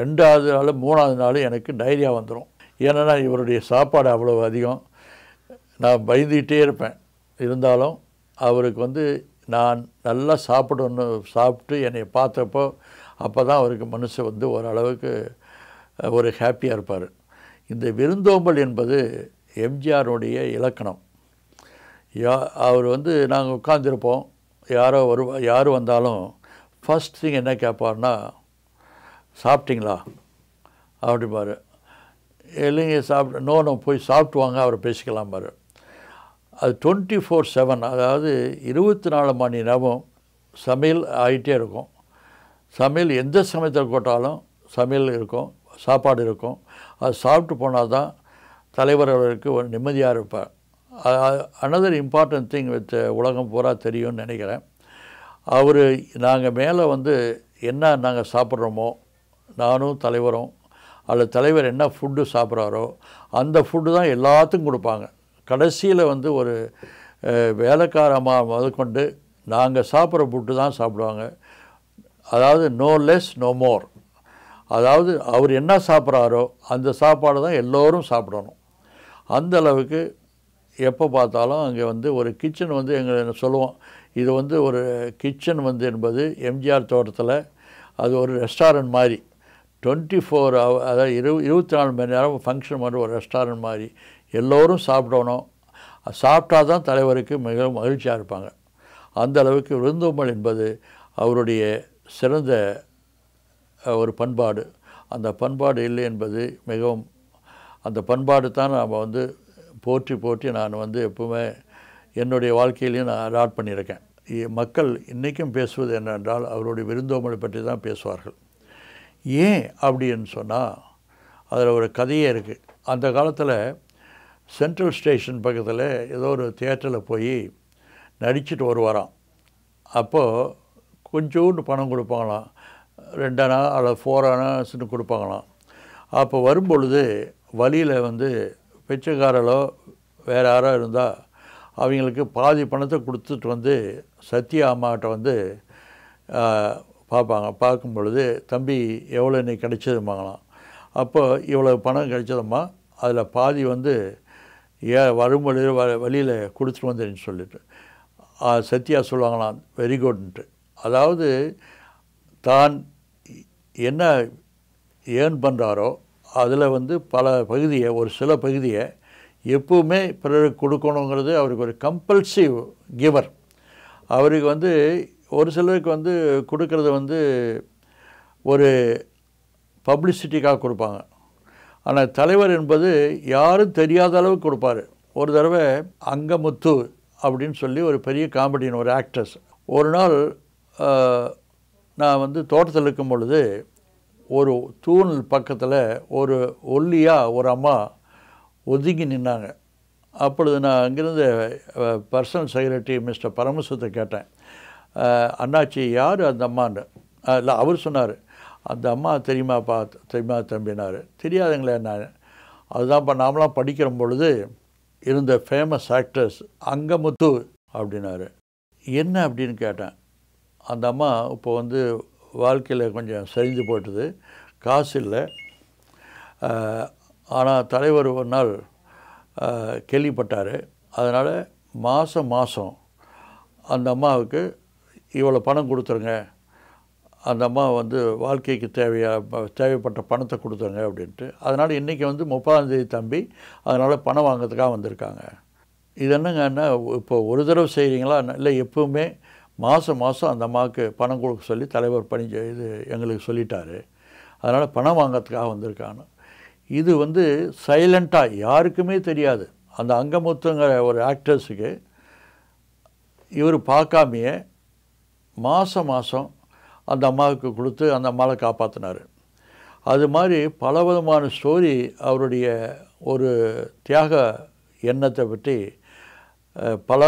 ரெண்டாவது நாள் மூணாவது நாள் எனக்கு டைரியா வந்துடும் ஏன்னா இவருடைய சாப்பாடு அவ்வளோ அதிகம் நான் பயந்துக்கிட்டே இருப்பேன் இருந்தாலும் அவருக்கு வந்து நான் நல்லா சாப்பிடணும் சாப்பிட்டு என்னை பார்த்தப்போ அப்போ தான் அவருக்கு மனுஷன் வந்து ஓரளவுக்கு ஒரு ஹாப்பியாக இருப்பார் இந்த விருந்தோம்பல் என்பது எம்ஜிஆருடைய இலக்கணம் யா அவர் வந்து நாங்கள் உட்காந்துருப்போம் யாரோ வருவா யார் வந்தாலும் ஃபஸ்ட் திங் என்ன கேட்பார்னா சாப்பிட்டீங்களா அப்படிம்பார் இல்லைங்க சாப்பிட்டு நோ நோ போய் சாப்பிட்டு வாங்க அவரை பேசிக்கலாம் பாரு அது டுவெண்ட்டி ஃபோர் செவன் அதாவது இருபத்தி நாலு மணி நேரம் சமையல் ஆகிட்டே இருக்கும் சமையல் எந்த சமயத்தில் போட்டாலும் சமையல் இருக்கும் சாப்பாடு இருக்கும் அது சாப்பிட்டு போனால் தான் தலைவர்களுக்கு ஒரு நிம்மதியாக இருப்பார் அனதர் இம்பார்ட்டன்ட் திங் வித் உலகம் பூரா தெரியும்னு நினைக்கிறேன் அவர் நாங்கள் மேலே வந்து என்ன நாங்கள் சாப்பிட்றோமோ நானும் தலைவரும் அல்லது தலைவர் என்ன ஃபுட்டு சாப்பிட்றாரோ அந்த ஃபுட்டு தான் எல்லாத்துக்கும் கொடுப்பாங்க கடைசியில் வந்து ஒரு வேலைக்காரமாக முதற்கொண்டு நாங்கள் சாப்பிட்ற ஃபுட்டு தான் சாப்பிடுவாங்க அதாவது நோ லெஸ் நோ மோர் அதாவது அவர் என்ன சாப்பிட்றாரோ அந்த சாப்பாடு தான் எல்லோரும் சாப்பிடணும் அந்த அளவுக்கு எப்போ பார்த்தாலும் அங்கே வந்து ஒரு கிச்சன் வந்து எங்கள் சொல்லுவோம் இது வந்து ஒரு கிச்சன் வந்து என்பது எம்ஜிஆர் தோட்டத்தில் அது ஒரு ரெஸ்டாரண்ட் மாதிரி டுவெண்ட்டி ஃபோர் ஹவர் அதாவது இரு இருபத்தி நாலு மணி நேரம் ஃபங்க்ஷன் மாதிரி ஒரு ரெஸ்டாரண்ட் மாதிரி எல்லோரும் சாப்பிடணும் சாப்பிட்டா தான் தலைவருக்கு மிக மகிழ்ச்சியாக இருப்பாங்க அந்த அளவுக்கு விருந்தோம்பல் என்பது அவருடைய சிறந்த ஒரு பண்பாடு அந்த பண்பாடு இல்லை என்பது மிகவும் அந்த பண்பாடு தான் நாம் வந்து போற்றி போற்றி நான் வந்து எப்பவுமே என்னுடைய வாழ்க்கையிலையும் நான் அலாட் பண்ணியிருக்கேன் மக்கள் இன்றைக்கும் பேசுவது என்னென்றால் அவருடைய விருந்தோம்பலை பற்றி தான் பேசுவார்கள் ஏன் அப்படின்னு சொன்னால் அதில் ஒரு கதையே இருக்குது அந்த காலத்தில் சென்ட்ரல் ஸ்டேஷன் பக்கத்தில் ஏதோ ஒரு தேட்டரில் போய் நடிச்சுட்டு வருவாராம் அப்போது கொஞ்சோண்டு பணம் கொடுப்பாங்களாம் ரெண்டானா அல்லது ஃபோரானாஸ்னு கொடுப்பாங்களாம் அப்போ வரும்பொழுது வழியில் வந்து பிச்சைக்காரலோ வேறு யாரோ இருந்தால் அவங்களுக்கு பாதி பணத்தை கொடுத்துட்டு வந்து சத்யா அம்மாட்ட வந்து பார்ப்பாங்க பார்க்கும் பொழுது தம்பி எவ்வளோ இன்னைக்கு கிடைச்சதும்பாங்களாம் அப்போ இவ்வளோ பணம் கிடைச்சதும்மா அதில் பாதி வந்து ஏ வரும் வழியில் வ வழியில் கொடுத்துட்டு வந்துடுன்னு சொல்லிட்டு சத்யா சொல்லுவாங்களாம் வெரி குட்ன்ட்டு அதாவது தான் என்ன ஏர்ன் பண்ணுறாரோ அதில் வந்து பல பகுதியை ஒரு சில பகுதியை எப்பவுமே பிறருக்கு கொடுக்கணுங்கிறது அவருக்கு ஒரு கம்பல்சிவ் கிவர் அவருக்கு வந்து ஒரு சிலருக்கு வந்து கொடுக்கறது வந்து ஒரு பப்ளிசிட்டிக்காக கொடுப்பாங்க ஆனால் தலைவர் என்பது யாரும் தெரியாத அளவுக்கு கொடுப்பார் ஒரு தடவை அங்கமுத்து அப்படின்னு சொல்லி ஒரு பெரிய காமெடியன் ஒரு ஆக்ட்ரஸ் ஒரு நாள் நான் வந்து தோட்டத்தில் இருக்கும் பொழுது ஒரு தூண் பக்கத்தில் ஒரு ஒல்லியாக ஒரு அம்மா ஒதுங்கி நின்னாங்க அப்பொழுது நான் அங்கேருந்து பர்சனல் செக்ரட்டரி மிஸ்டர் பரமசுத்தை கேட்டேன் அண்ணாச்சி யார் அந்த அம்மான்னு இல்லை அவர் சொன்னார் அந்த அம்மா தெரியுமா பா தெரியுமா தம்பினார் தெரியாதுங்களே நான் அதுதான் இப்போ நாமளாம் படிக்கிற பொழுது இருந்த ஃபேமஸ் ஆக்ட்ரஸ் அங்கமுத்து அப்படின்னாரு என்ன அப்படின்னு கேட்டேன் அந்த அம்மா இப்போ வந்து வாழ்க்கையில் கொஞ்சம் செறிஞ்சு போட்டது காசு இல்லை ஆனால் தலைவர் ஒரு நாள் கேள்விப்பட்டார் அதனால் மாதம் மாதம் அந்த அம்மாவுக்கு இவ்வளோ பணம் கொடுத்துருங்க அந்த அம்மா வந்து வாழ்க்கைக்கு தேவையா தேவைப்பட்ட பணத்தை கொடுத்துருங்க அப்படின்ட்டு அதனால் இன்றைக்கி வந்து முப்பதாந்தேதி தம்பி அதனால் பணம் வாங்கிறதுக்காக வந்திருக்காங்க இது என்னங்கன்னா இப்போ ஒரு தடவை செய்கிறீங்களா இல்லை எப்போவுமே மாதம் மாதம் அந்த அம்மாவுக்கு பணம் கொடுக்க சொல்லி தலைவர் பணி இது எங்களுக்கு சொல்லிட்டாரு அதனால் பணம் வாங்கிறதுக்காக வந்திருக்காங்க இது வந்து சைலண்ட்டாக யாருக்குமே தெரியாது அந்த அங்கமுத்துங்கிற ஒரு ஆக்டர்ஸுக்கு இவர் பார்க்காமையே மாதம் மாதம் அந்த அம்மாவுக்கு கொடுத்து அந்த அம்மாவை காப்பாற்றினார் அது மாதிரி பல விதமான ஸ்டோரி அவருடைய ஒரு தியாக எண்ணத்தை பற்றி பல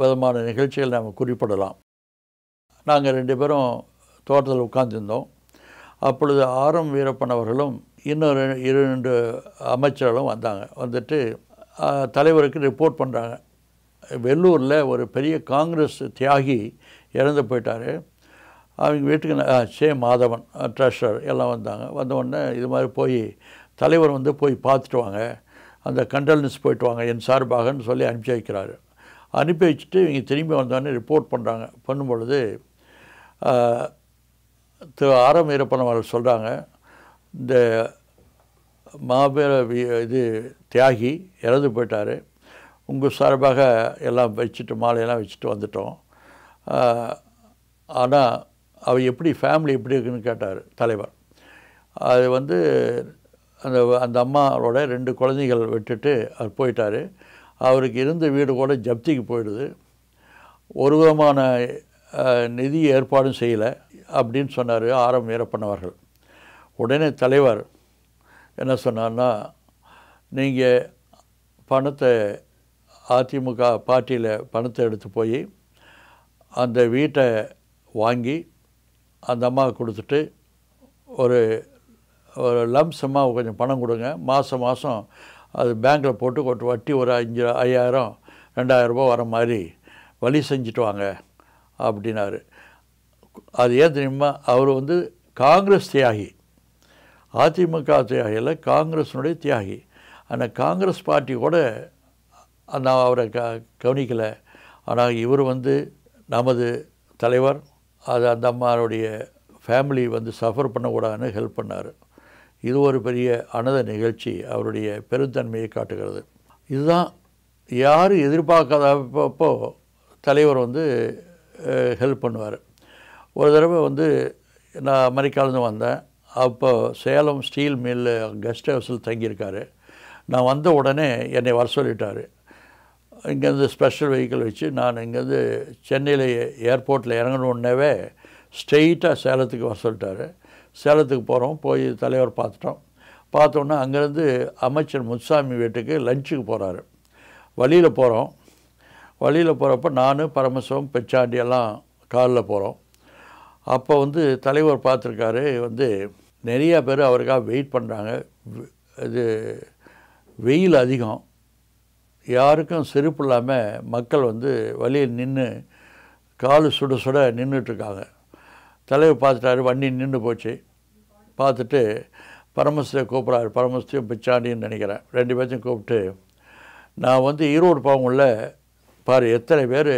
விதமான நிகழ்ச்சிகள் நாம் குறிப்பிடலாம் நாங்கள் ரெண்டு பேரும் தோட்டத்தில் உட்கார்ந்துருந்தோம் அப்பொழுது ஆரம் வீரப்பன் அவர்களும் இன்னொரு இரண்டு அமைச்சர்களும் வந்தாங்க வந்துட்டு தலைவருக்கு ரிப்போர்ட் பண்ணுறாங்க வெள்ளூரில் ஒரு பெரிய காங்கிரஸ் தியாகி இறந்து போயிட்டார் அவங்க வீட்டுக்கு சே மாதவன் ட்ரெஷர் எல்லாம் வந்தாங்க வந்தவுடனே இது மாதிரி போய் தலைவர் வந்து போய் பார்த்துட்டு வாங்க அந்த கண்டலன்ஸ் போயிட்டு வாங்க என் சார்பாகன்னு சொல்லி அனுப்பி வைக்கிறாரு அனுப்பி வச்சுட்டு இவங்க திரும்பி வந்தோடனே ரிப்போர்ட் பண்ணுறாங்க பண்ணும்பொழுது திரு ஆரம் வீரப்பன் அவர்கள் சொல்கிறாங்க இந்த மாபெர இது தியாகி இறந்து போயிட்டார் உங்கள் சார்பாக எல்லாம் வச்சுட்டு மாலையெல்லாம் வச்சுட்டு வந்துட்டோம் ஆனால் அவர் எப்படி ஃபேமிலி எப்படி இருக்குன்னு கேட்டார் தலைவர் அது வந்து அந்த அந்த அம்மாவோட ரெண்டு குழந்தைகள் விட்டுட்டு அவர் போயிட்டார் அவருக்கு இருந்த வீடு கூட ஜப்திக்கு போயிடுது ஒரு விதமான நிதி ஏற்பாடும் செய்யலை அப்படின்னு சொன்னார் ஆரம் வீரப்பனவர்கள் உடனே தலைவர் என்ன சொன்னார்னா நீங்கள் பணத்தை அதிமுக பார்ட்டியில் பணத்தை எடுத்து போய் அந்த வீட்டை வாங்கி அந்த அம்மாவுக்கு கொடுத்துட்டு ஒரு ஒரு லம்சமாக கொஞ்சம் பணம் கொடுங்க மாதம் மாதம் அது பேங்க்கில் போட்டு கொட்டு வட்டி ஒரு அஞ்சு ஐயாயிரம் ரெண்டாயிரரூபா வர மாதிரி வழி செஞ்சுட்டு வாங்க அப்படின்னாரு அது ஏன் தெரியுமா அவர் வந்து காங்கிரஸ் தியாகி அதிமுக தியாகியில் காங்கிரஸினுடைய தியாகி ஆனால் காங்கிரஸ் பார்ட்டி கூட நான் அவரை க கவனிக்கலை ஆனால் இவர் வந்து நமது தலைவர் அது அந்த அம்மாவுடைய ஃபேமிலி வந்து சஃபர் பண்ணக்கூடாதுன்னு ஹெல்ப் பண்ணார் இது ஒரு பெரிய அனத நிகழ்ச்சி அவருடைய பெருந்தன்மையை காட்டுகிறது இதுதான் யார் எதிர்பார்க்காதப்போ தலைவர் வந்து ஹெல்ப் பண்ணுவார் ஒரு தடவை வந்து நான் அமெரிக்காலேருந்து வந்தேன் அப்போ சேலம் ஸ்டீல் மில்லு கெஸ்ட் ஹவுஸில் தங்கியிருக்காரு நான் வந்த உடனே என்னை வர சொல்லிட்டார் இங்கேருந்து ஸ்பெஷல் வெஹிக்கிள் வச்சு நான் இங்கேருந்து சென்னையில் ஏர்போர்ட்டில் இறங்கணுன்னவே ஸ்ட்ரெயிட்டாக சேலத்துக்கு வர சொல்லிட்டாரு சேலத்துக்கு போகிறோம் போய் தலைவர் பார்த்துட்டோம் பார்த்தோன்னா அங்கேருந்து அமைச்சர் முத்துசாமி வீட்டுக்கு லஞ்சுக்கு போகிறாரு வழியில் போகிறோம் வழியில் போகிறப்ப நான் பரமசிவம் பெச்சாண்டி எல்லாம் காலில் போகிறோம் அப்போ வந்து தலைவர் பார்த்துருக்காரு வந்து நிறையா பேர் அவருக்காக வெயிட் பண்ணுறாங்க இது வெயில் அதிகம் யாருக்கும் செருப்பு இல்லாமல் மக்கள் வந்து வழியில் நின்று காலு சுட சுட நின்றுட்டுருக்காங்க தலைவர் பார்த்துட்டாரு வண்டி நின்று போச்சு பார்த்துட்டு பரமசியை கூப்பிட்றாரு பரமசியும் பிச்சாண்டின்னு நினைக்கிறேன் ரெண்டு பேர்த்தையும் கூப்பிட்டு நான் வந்து ஈரோடு போகல பாரு எத்தனை பேர்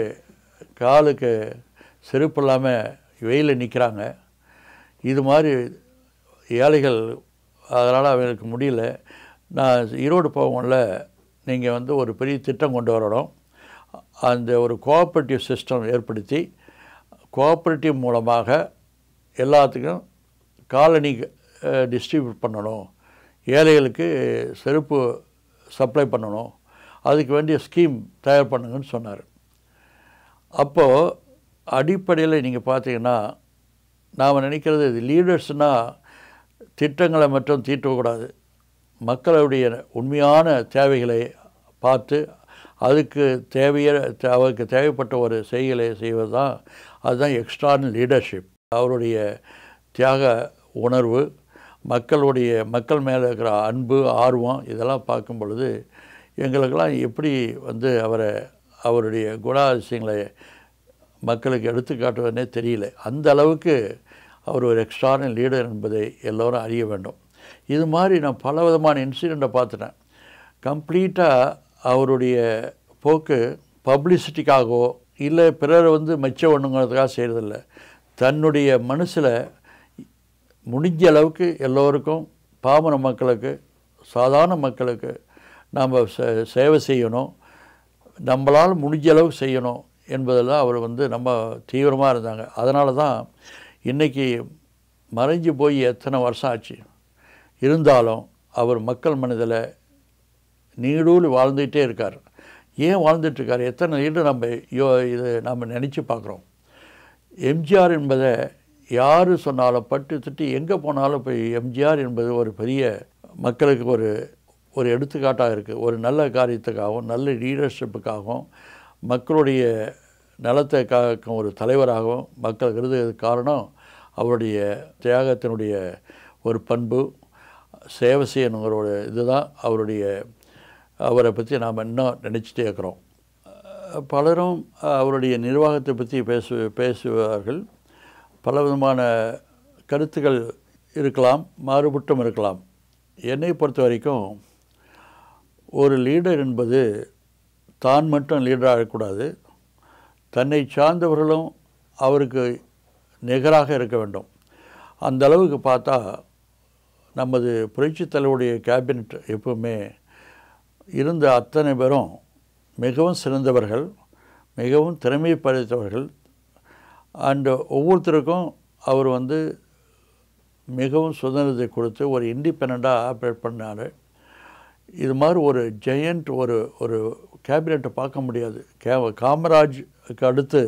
காலுக்கு செருப்பு இல்லாமல் வெயிலில் நிற்கிறாங்க இது மாதிரி ஏழைகள் அதனால் அவங்களுக்கு முடியல நான் ஈரோடு போகல நீங்கள் வந்து ஒரு பெரிய திட்டம் கொண்டு வரணும் அந்த ஒரு கோஆப்ரேட்டிவ் சிஸ்டம் ஏற்படுத்தி கோஆப்ரேட்டிவ் மூலமாக எல்லாத்துக்கும் காலனி டிஸ்ட்ரிபியூட் பண்ணணும் ஏழைகளுக்கு செருப்பு சப்ளை பண்ணணும் அதுக்கு வேண்டிய ஸ்கீம் தயார் பண்ணுங்கன்னு சொன்னார் அப்போது அடிப்படையில் நீங்கள் பார்த்தீங்கன்னா நாம் நினைக்கிறது இது லீடர்ஸ்னால் திட்டங்களை மட்டும் தீட்டக்கூடாது மக்களுடைய உண்மையான தேவைகளை பார்த்து அதுக்கு தேவைய அவருக்கு தேவைப்பட்ட ஒரு செய்களை செய்வது தான் அதுதான் எக்ஸ்ட்ரானல் லீடர்ஷிப் அவருடைய தியாக உணர்வு மக்களுடைய மக்கள் மேலே இருக்கிற அன்பு ஆர்வம் இதெல்லாம் பார்க்கும் பொழுது எங்களுக்கெல்லாம் எப்படி வந்து அவரை அவருடைய குணாதிசயங்களை மக்களுக்கு எடுத்துக்காட்டுவதுனே தெரியல அந்த அளவுக்கு அவர் ஒரு எக்ஸ்ட்ரானல் லீடர் என்பதை எல்லோரும் அறிய வேண்டும் இது மாதிரி நான் பல விதமான இன்சிடெண்ட்டை பார்த்துட்டேன் கம்ப்ளீட்டாக அவருடைய போக்கு பப்ளிசிட்டிக்காகவோ இல்லை பிறர் வந்து மெச்ச ஒண்ணுங்கிறதுக்காக செய்கிறதில்ல தன்னுடைய மனசில் முடிஞ்ச அளவுக்கு எல்லோருக்கும் பாமர மக்களுக்கு சாதாரண மக்களுக்கு நம்ம சேவை செய்யணும் நம்மளால் முடிஞ்ச அளவுக்கு செய்யணும் என்பதெல்லாம் அவர் வந்து ரொம்ப தீவிரமாக இருந்தாங்க அதனால தான் இன்றைக்கி மறைஞ்சு போய் எத்தனை வருஷம் ஆச்சு இருந்தாலும் அவர் மக்கள் மனதில் நீடூழி வாழ்ந்துகிட்டே இருக்கார் ஏன் வாழ்ந்துட்டுருக்கார் எத்தனை ஈடு நம்ம யோ இது நம்ம நினச்சி பார்க்குறோம் எம்ஜிஆர் என்பதை யார் சொன்னாலும் பட்டு திட்டு எங்கே போனாலும் இப்போ எம்ஜிஆர் என்பது ஒரு பெரிய மக்களுக்கு ஒரு ஒரு எடுத்துக்காட்டாக இருக்குது ஒரு நல்ல காரியத்துக்காகவும் நல்ல லீடர்ஷிப்புக்காகவும் மக்களுடைய நலத்தை காக்கும் ஒரு தலைவராகவும் மக்கள் கருதுகிறது காரணம் அவருடைய தியாகத்தினுடைய ஒரு பண்பு சேவசியனுங்கிற இதுதான் அவருடைய அவரை பற்றி நாம் இன்னும் நினச்சிட்டே இருக்கிறோம் பலரும் அவருடைய நிர்வாகத்தை பற்றி பேசு பேசுவார்கள் பல விதமான கருத்துக்கள் இருக்கலாம் மாறுபட்டும் இருக்கலாம் என்னை பொறுத்த வரைக்கும் ஒரு லீடர் என்பது தான் மட்டும் லீடராக இருக்கக்கூடாது தன்னை சார்ந்தவர்களும் அவருக்கு நிகராக இருக்க வேண்டும் அந்த அளவுக்கு பார்த்தா நமது புரட்சித் தலைவருடைய கேபினட் எப்பவுமே இருந்த அத்தனை பேரும் மிகவும் சிறந்தவர்கள் மிகவும் திறமை படைத்தவர்கள் அண்டு ஒவ்வொருத்தருக்கும் அவர் வந்து மிகவும் சுதந்திரத்தை கொடுத்து ஒரு இண்டிபெண்ட்டாக ஆப்ரேட் பண்ணார் இது மாதிரி ஒரு ஜெயண்ட் ஒரு ஒரு கேபினெட்டை பார்க்க முடியாது கே காமராஜுக்கு அடுத்து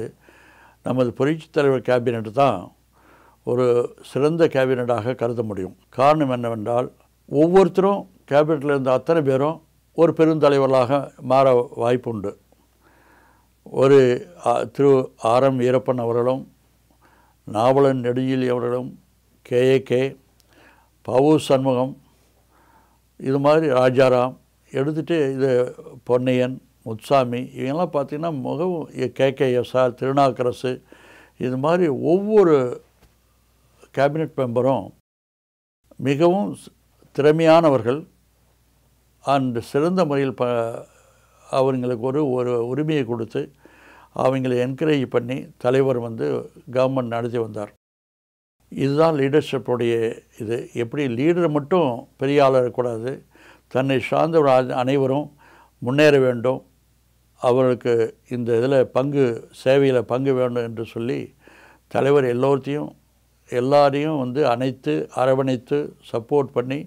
நமது புரட்சி தலைவர் கேபினெட் தான் ஒரு சிறந்த கேபினெட்டாக கருத முடியும் காரணம் என்னவென்றால் ஒவ்வொருத்தரும் கேபினெட்டில் இருந்த அத்தனை பேரும் ஒரு பெருந்தலைவர்களாக மாற வாய்ப்புண்டு ஒரு திரு ஆர் எம் ஈரப்பன் அவர்களும் நாவலன் நெடுஞ்சிலி அவர்களும் கே பவு சண்முகம் இது மாதிரி ராஜாராம் எடுத்துகிட்டு இது பொன்னையன் முத்சாமி இவங்கெல்லாம் பார்த்திங்கன்னா மிகவும் கேகேஎஸ்ஆர் திருநாக்கரசு இது மாதிரி ஒவ்வொரு கேபினெட் மெம்பரும் மிகவும் திறமையானவர்கள் அந்த சிறந்த முறையில் ப அவங்களுக்கு ஒரு ஒரு உரிமையை கொடுத்து அவங்களை என்கரேஜ் பண்ணி தலைவர் வந்து கவர்மெண்ட் நடத்தி வந்தார் இதுதான் லீடர்ஷிப்புடைய இது எப்படி லீடர் மட்டும் பெரிய ஆளாக இருக்கக்கூடாது தன்னை சார்ந்தவர் அனைவரும் முன்னேற வேண்டும் அவர்களுக்கு இந்த இதில் பங்கு சேவையில் பங்கு வேண்டும் என்று சொல்லி தலைவர் எல்லோர்த்தையும் எல்லாரையும் வந்து அனைத்து அரவணைத்து சப்போர்ட் பண்ணி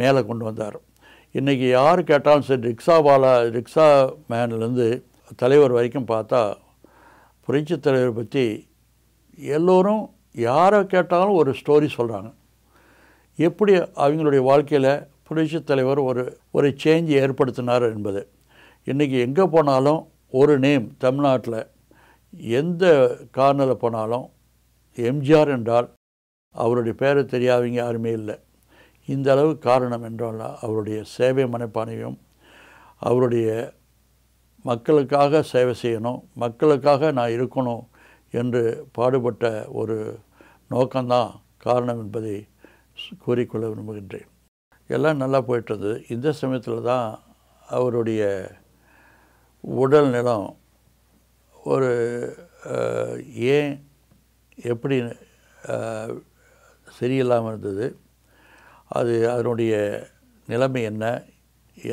மேலே கொண்டு வந்தார் இன்றைக்கி யார் கேட்டாலும் சரி ரிக்ஷாவாலா ரிக்ஷா மேன்லேருந்து தலைவர் வரைக்கும் பார்த்தா புரட்சி தலைவர் பற்றி எல்லோரும் யாரை கேட்டாலும் ஒரு ஸ்டோரி சொல்கிறாங்க எப்படி அவங்களுடைய வாழ்க்கையில் புரட்சி தலைவர் ஒரு ஒரு சேஞ்ச் ஏற்படுத்தினார் என்பது இன்றைக்கி எங்கே போனாலும் ஒரு நேம் தமிழ்நாட்டில் எந்த காரணத்தில் போனாலும் எம்ஜிஆர் என்றால் அவருடைய பேரை தெரியாதவங்க யாருமே இல்லை இந்த அளவு காரணம் என்றால் அவருடைய சேவை மனப்பானையும் அவருடைய மக்களுக்காக சேவை செய்யணும் மக்களுக்காக நான் இருக்கணும் என்று பாடுபட்ட ஒரு நோக்கம்தான் காரணம் என்பதை கூறிக்கொள்ள விரும்புகின்றேன் எல்லாம் நல்லா போயிட்டுருந்தது இந்த சமயத்தில் தான் அவருடைய உடல் நிலம் ஒரு ஏன் எப்படி சரியில்லாமல் இருந்தது அது அதனுடைய நிலைமை என்ன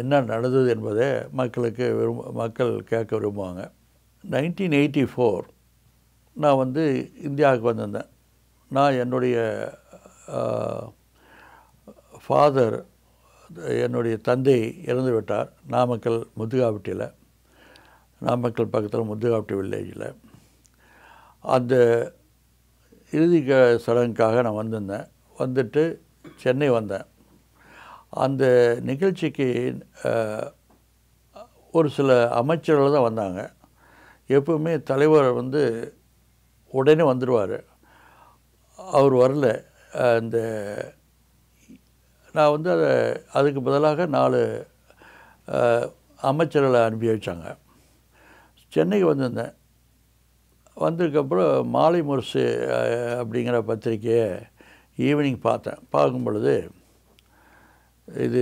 என்ன நடந்தது என்பதை மக்களுக்கு விரும்ப மக்கள் கேட்க விரும்புவாங்க நைன்டீன் எயிட்டி ஃபோர் நான் வந்து இந்தியாவுக்கு வந்திருந்தேன் நான் என்னுடைய ஃபாதர் என்னுடைய தந்தை இறந்து விட்டார் நாமக்கல் முத்துகாவட்டியில் நாமக்கல் பக்கத்தில் முத்துகாவட்டி வில்லேஜில் அந்த இறுதி சடங்குக்காக நான் வந்திருந்தேன் வந்துட்டு சென்னை வந்தேன் அந்த நிகழ்ச்சிக்கு ஒரு சில அமைச்சர்கள் தான் வந்தாங்க எப்பவுமே தலைவர் வந்து உடனே வந்துடுவார் அவர் வரல இந்த நான் வந்து அதை அதுக்கு பதிலாக நாலு அமைச்சர்களை அனுப்பி வச்சாங்க சென்னைக்கு வந்திருந்தேன் வந்ததுக்கப்புறம் மாலை முரசு அப்படிங்கிற பத்திரிக்கையை ஈவினிங் பார்த்தேன் பார்க்கும் பொழுது இது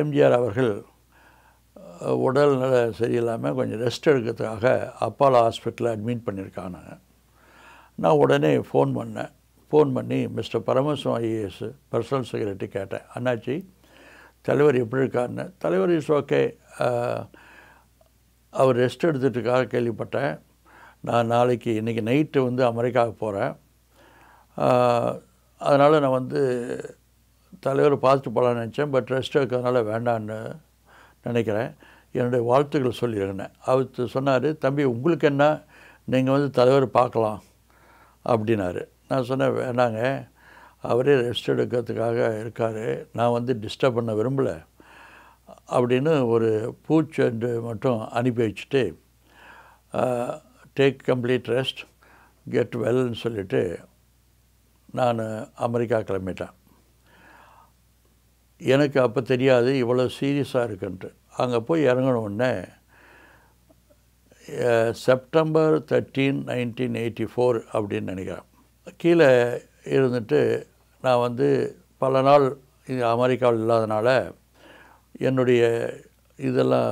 எம்ஜிஆர் அவர்கள் உடல் நல சரியில்லாமல் கொஞ்சம் ரெஸ்ட் எடுக்கிறதுக்காக அப்பாலோ ஹாஸ்பிட்டலில் அட்மிட் பண்ணியிருக்காங்க நான் உடனே ஃபோன் பண்ணேன் ஃபோன் பண்ணி mister Paramasivam IAS personal secretary கேட்டேன் அண்ணாச்சி தலைவர் எப்படி இருக்காருன்னு தலைவர் இஸ் ஓகே அவர் ரெஸ்ட் எடுத்துட்டுக்காக கேள்விப்பட்டேன் நான் நாளைக்கு இன்றைக்கி நைட்டு வந்து அமெரிக்காவுக்கு போகிறேன் அதனால் நான் வந்து தலைவர் பார்த்துட்டு போகலான்னு நினச்சேன் பட் ரெஸ்ட் இருக்கிறதுனால வேண்டான்னு நினைக்கிறேன் என்னுடைய வாழ்த்துக்கள் சொல்லியிருந்தேன் அவர் சொன்னார் தம்பி உங்களுக்கு என்ன நீங்கள் வந்து தலைவர் பார்க்கலாம் அப்படின்னாரு நான் சொன்னேன் வேண்டாங்க அவரே ரெஸ்ட் எடுக்கிறதுக்காக இருக்கார் நான் வந்து டிஸ்டர்ப் பண்ண விரும்பலை அப்படின்னு ஒரு பூச்செண்டு மட்டும் அனுப்பி வச்சுட்டு டேக் கம்ப்ளீட் ரெஸ்ட் கெட் வெல்னு சொல்லிவிட்டு நான் அமெரிக்கா கிளம்பிட்டேன் எனக்கு அப்போ தெரியாது இவ்வளோ சீரியஸாக இருக்குன்ட்டு அங்கே போய் இறங்கினோடனே September thirteen nineteen eighty four அப்படின்னு நினைக்கிறேன் கீழே இருந்துட்டு நான் வந்து பல நாள் இது அமெரிக்காவில் இல்லாதனால என்னுடைய இதெல்லாம்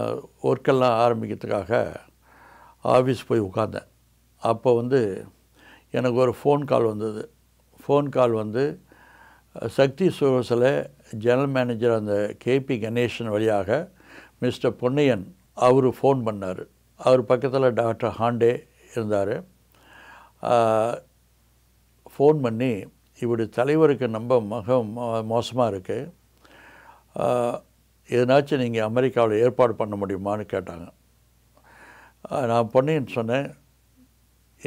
ஒர்க்கெல்லாம் ஆரம்பிக்கிறதுக்காக ஆஃபீஸ் போய் உட்காந்தேன் அப்போ வந்து எனக்கு ஒரு ஃபோன் கால் வந்தது ஃபோன் கால் வந்து சக்தி சுரஸில் ஜெனரல் மேனேஜர் அந்த கேபி கணேசன் வழியாக மிஸ்டர் பொன்னையன் அவர் ஃபோன் பண்ணார் அவர் பக்கத்தில் டாக்டர் ஹாண்டே இருந்தார் ஃபோன் பண்ணி இப்படி தலைவருக்கு ரொம்ப மக மோசமாக இருக்குது எதனாச்சும் நீங்கள் அமெரிக்காவில் ஏற்பாடு பண்ண முடியுமான்னு கேட்டாங்க நான் பொன்னையன் சொன்னேன்